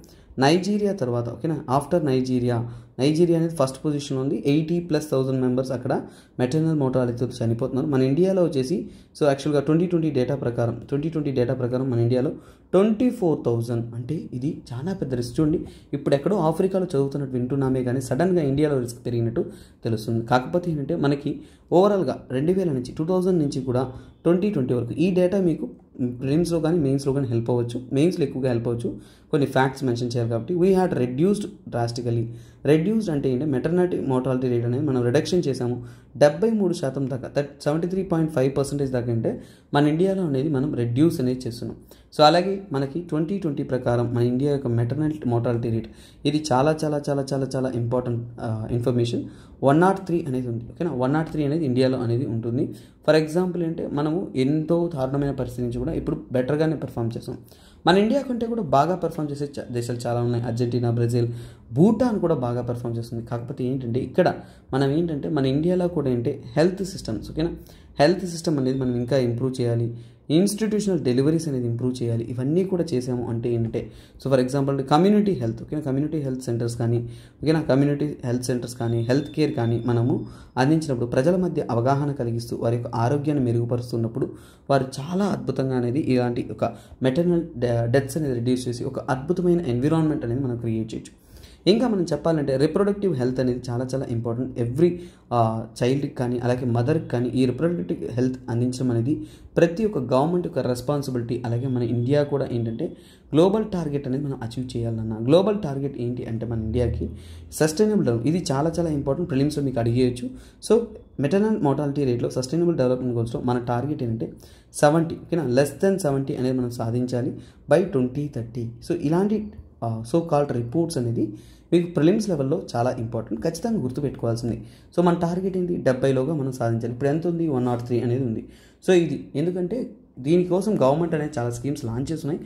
నైజీరియా తర్వాత ఓకేనా ఆఫ్టర్ నైజీరియా నైజీరియా అనేది ఫస్ట్ పొజిషన్ ఉంది ఎయిటీ ప్లస్ థౌజండ్ మెంబర్స్ అక్కడ మెటర్నల్ మోటాలిటీతో చనిపోతున్నారు మన ఇండియాలో వచ్చేసి సో యాక్చువల్గా ట్వంటీ ట్వంటీ డేటా ప్రకారం ట్వంటీ ట్వంటీ డేటా ప్రకారం మన ఇండియాలో ట్వంటీ ఫోర్ థౌజండ్ అంటే ఇది చాలా పెద్ద రిస్క్ చూడండి ఇప్పుడు ఎక్కడో ఆఫ్రికాలో చదువుతున్నట్టు వింటున్నామే కానీ సడన్గా ఇండియాలో రిస్క్ పెరిగినట్టు తెలుస్తుంది కాకపోతే ఏంటంటే మనకి ఓవరాల్గా రెండు వేల నుంచి టూ థౌజండ్ నుంచి కూడా ట్వంటీ ట్వంటీ వరకు ఈ డేటా మీకు ప్రిలిమ్స్లో కానీ మెయిన్స్లో కానీ హెల్ప్ అవ్వచ్చు మెయిన్స్లో ఎక్కువగా హెల్ప్ అవ్వచ్చు కొన్ని ఫ్యాక్ట్స్ మెన్షన్ చేయాలి కాబట్టి we had reduced drastically reduced అంటే ఏంటి మెటర్నటీ మోర్టాలిటీ రేట్ అనేది మనం రిడక్షన్ చేసాము డెబ్బై మూడు శాతం దాకా థర్ట్ seventy three point five percentage దాకా అంటే మన ఇండియాలో అనేది మనం రెడ్యూస్ అనేది చేస్తున్నాం సో అలాగే మనకి ట్వంటీ ట్వంటీ ప్రకారం మన ఇండియా యొక్క మెటర్నల్ మోర్టాలిటీ రేట్ ఇది చాలా చాలా చాలా చాలా చాలా important information one naught three అనేది ఉంది ఓకేనా వన్ నాట్ త్రీ అనేది ఇండియాలో అనేది ఉంటుంది ఫర్ ఎగ్జాంపుల్ ఏంటంటే మనము ఎంతో దారుణమైన పరిస్థితి నుంచి కూడా ఇప్పుడు బెటర్గానే పెర్ఫామ్ చేస్తాం మన ఇండియా కంటే కూడా బాగా పెర్ఫామ్ చేసే దేశాలు చాలా ఉన్నాయి అర్జెంటీనా బ్రెజిల్ భూటాన్ కూడా బాగా పెర్ఫామ్ చేస్తుంది కాకపోతే ఏంటంటే ఇక్కడ మనం ఏంటంటే మన ఇండియాలో కూడా ఏంటి హెల్త్ సిస్టమ్స్ ఓకేనా హెల్త్ సిస్టమ్ అనేది మనం ఇంకా ఇంప్రూవ్ చేయాలి ఇన్స్టిట్యూషనల్ డెలివరీస్ అనేది ఇంప్రూవ్ చేయాలి ఇవన్నీ కూడా చేసాము అంటే ఏంటంటే so for example community health ఓకేనా కమ్యూనిటీ హెల్త్ సెంటర్స్ కానీ ఓకేనా కమ్యూనిటీ హెల్త్ సెంటర్స్ కానీ హెల్త్ కేర్ కానీ మనము అందించినప్పుడు ప్రజల మధ్య అవగాహన కలిగిస్తూ వారి యొక్క ఆరోగ్యాన్ని మెరుగుపరుస్తున్నప్పుడు వారు చాలా అద్భుతంగా అనేది ఇలాంటి ఒక మెటర్నల్ డెత్స్ అనేది రిడ్యూస్ చేసి ఒక అద్భుతమైన ఎన్విరాన్మెంట్ అనేది మనం క్రియేట్ చేయొచ్చు ఇంకా మనం చెప్పాలంటే రిప్రొడక్టివ్ హెల్త్ అనేది చాలా చాలా ఇంపార్టెంట్ ఎవ్రీ చైల్డ్కి కానీ అలాగే మదర్కి కానీ ఈ రిప్రొడక్టివ్ హెల్త్ అందించడం అనేది ప్రతి ఒక్క గవర్నమెంట్ యొక్క రెస్పాన్సిబిలిటీ అలాగే మన ఇండియా కూడా ఏంటంటే గ్లోబల్ టార్గెట్ అనేది మనం అచీవ్ చేయాలన్న గ్లోబల్ టార్గెట్ ఏంటి అంటే మన ఇండియాకి సస్టైనబుల్ డెవలప్ ఇది చాలా చాలా ఇంపార్టెంట్ ప్రిలిమ్స్లో మీకు అడిగేయచ్చు సో మెటర్నల్ మోటాలిటీ రేట్లో సస్టైనబుల్ డెవలప్మెంట్ గోల్స్లో మన టార్గెట్ ఏంటంటే సెవెంటీ ఓకేనా లెస్ దెన్ సెవెంటీ అనేది మనం సాధించాలి బై ట్వంటీ థర్టీ సో ఇలాంటి సో కాల్డ్ రిపోర్ట్స్ అనేది మీకు ప్రిలిమ్స్ లెవెల్లో చాలా ఇంపార్టెంట్ ఖచ్చితంగా గుర్తుపెట్టుకోవాల్సింది సో మన టార్గెట్ ఏంటి డెబ్బైలోగా మనం సాధించాలి ఇప్పుడు ఎంత ఉంది వన్ నాట్ త్రీ అనేది ఉంది సో ఇది ఎందుకంటే దీనికోసం గవర్నమెంట్ అనేది చాలా స్కీమ్స్ లాంచ్ చేస్తున్నాయి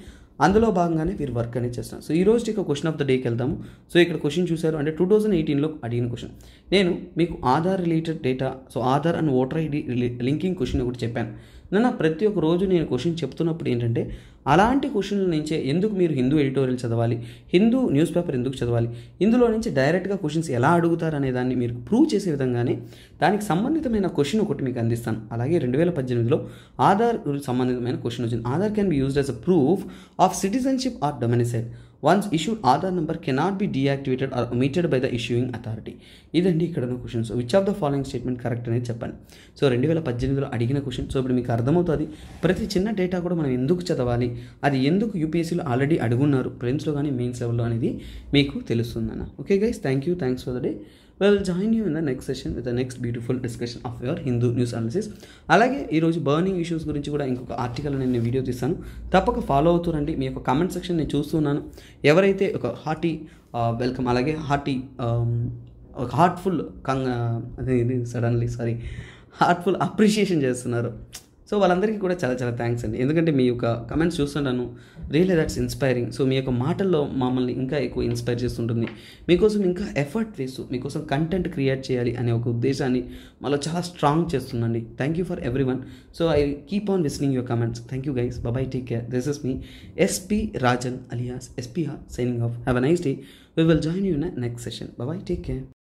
అందులో భాగంగానే మీరు వర్క్ అనేది చేస్తున్నారు సో ఈ రోజు ఇక క్వశ్చన్ ఆఫ్ ద డేకి వెళ్తాము సో ఇక్కడ క్వశ్చన్ చూశారు అంటే టూ థౌజండ్ ఎయిటీన్లో అడిగిన క్వశ్చన్ నేను మీకు Aadhaar related data so Aadhaar and voter ID linking question ఒకటి చెప్పాను నన్న ప్రతి ఒక్క రోజు నేను క్వశ్చన్ చెప్తున్నప్పుడు ఏంటంటే అలాంటి క్వశ్చన్ల నుంచే ఎందుకు మీరు హిందూ ఎడిటోరియల్ చదవాలి హిందూ న్యూస్ పేపర్ ఎందుకు చదవాలి ఇందులో నుంచి డైరెక్ట్గా క్వశ్చన్స్ ఎలా అడుగుతారు అనే దాన్ని మీరు ప్రూవ్ చేసే విధంగానే దానికి సంబంధితమైన క్వశ్చన్ ఒకటి మీకు అందిస్తాను అలాగే రెండు వేల పద్దెనిమిదిలో ఆధార్ సంబంధితమైన క్వశ్చన్ వచ్చింది Aadhaar can be used as a proof of citizenship or domiciled once issued Aadhaar number cannot be deactivated or omitted by the issuing authority ఇదండి ఇక్కడ ఉన్న so which of the following statement correct అనేది చెప్పండి సో రెండు వేల పద్దెనిమిదిలో అడిగిన క్వశ్చన్ సో ఇప్పుడు మీకు అర్థమవుతుంది ప్రతి చిన్న డేటా కూడా మనం ఎందుకు చదవాలి అది ఎందుకు యూపీఎస్సీలో ఆల్రెడీ అడుగున్నారు ప్రిమ్స్లో కానీ మెయిన్స్ లెవెల్లో అనేది మీకు తెలుస్తుందన్న okay guys thank you thanks for the day well will join you in the next session with the next beautiful discussion of your Hindu news analysis అలాగే ఈరోజు బర్నింగ్ ఇష్యూస్ గురించి కూడా ఇంకొక ఆర్టికల్ నేను వీడియో తీస్తాను తప్పక ఫాలో అవుతారండి మీ యొక్క కమెంట్ సెక్షన్ నేను చూస్తున్నాను ఎవరైతే ఒక హార్టీ వెల్కమ్ అలాగే హార్టీ ఒక హార్ట్ఫుల్ కంగ సడన్లీ సారీ హార్ట్ఫుల్ అప్రిషియేషన్ చేస్తున్నారు సో వాళ్ళందరికీ కూడా చాలా చాలా థ్యాంక్స్ అండి ఎందుకంటే మీ యొక్క కమెంట్స్ చూస్తుంటాను రియలీ దట్స్ ఇన్స్పైరింగ్ సో మీ యొక్క మాటల్లో మమ్మల్ని ఇంకా ఎక్కువ ఇన్స్పైర్ చేస్తుంటుంది మీకోసం ఇంకా ఎఫర్ట్ వేస్తూ మీకోసం కంటెంట్ క్రియేట్ చేయాలి అనే ఒక ఉద్దేశాన్ని మళ్ళీ చాలా స్ట్రాంగ్ చేస్తుందండి thank you for every one so I keep on listening your comments thank you guys bye bye take care this is me SP Rajan alias SPR signing off have a nice day we will join you next session next take care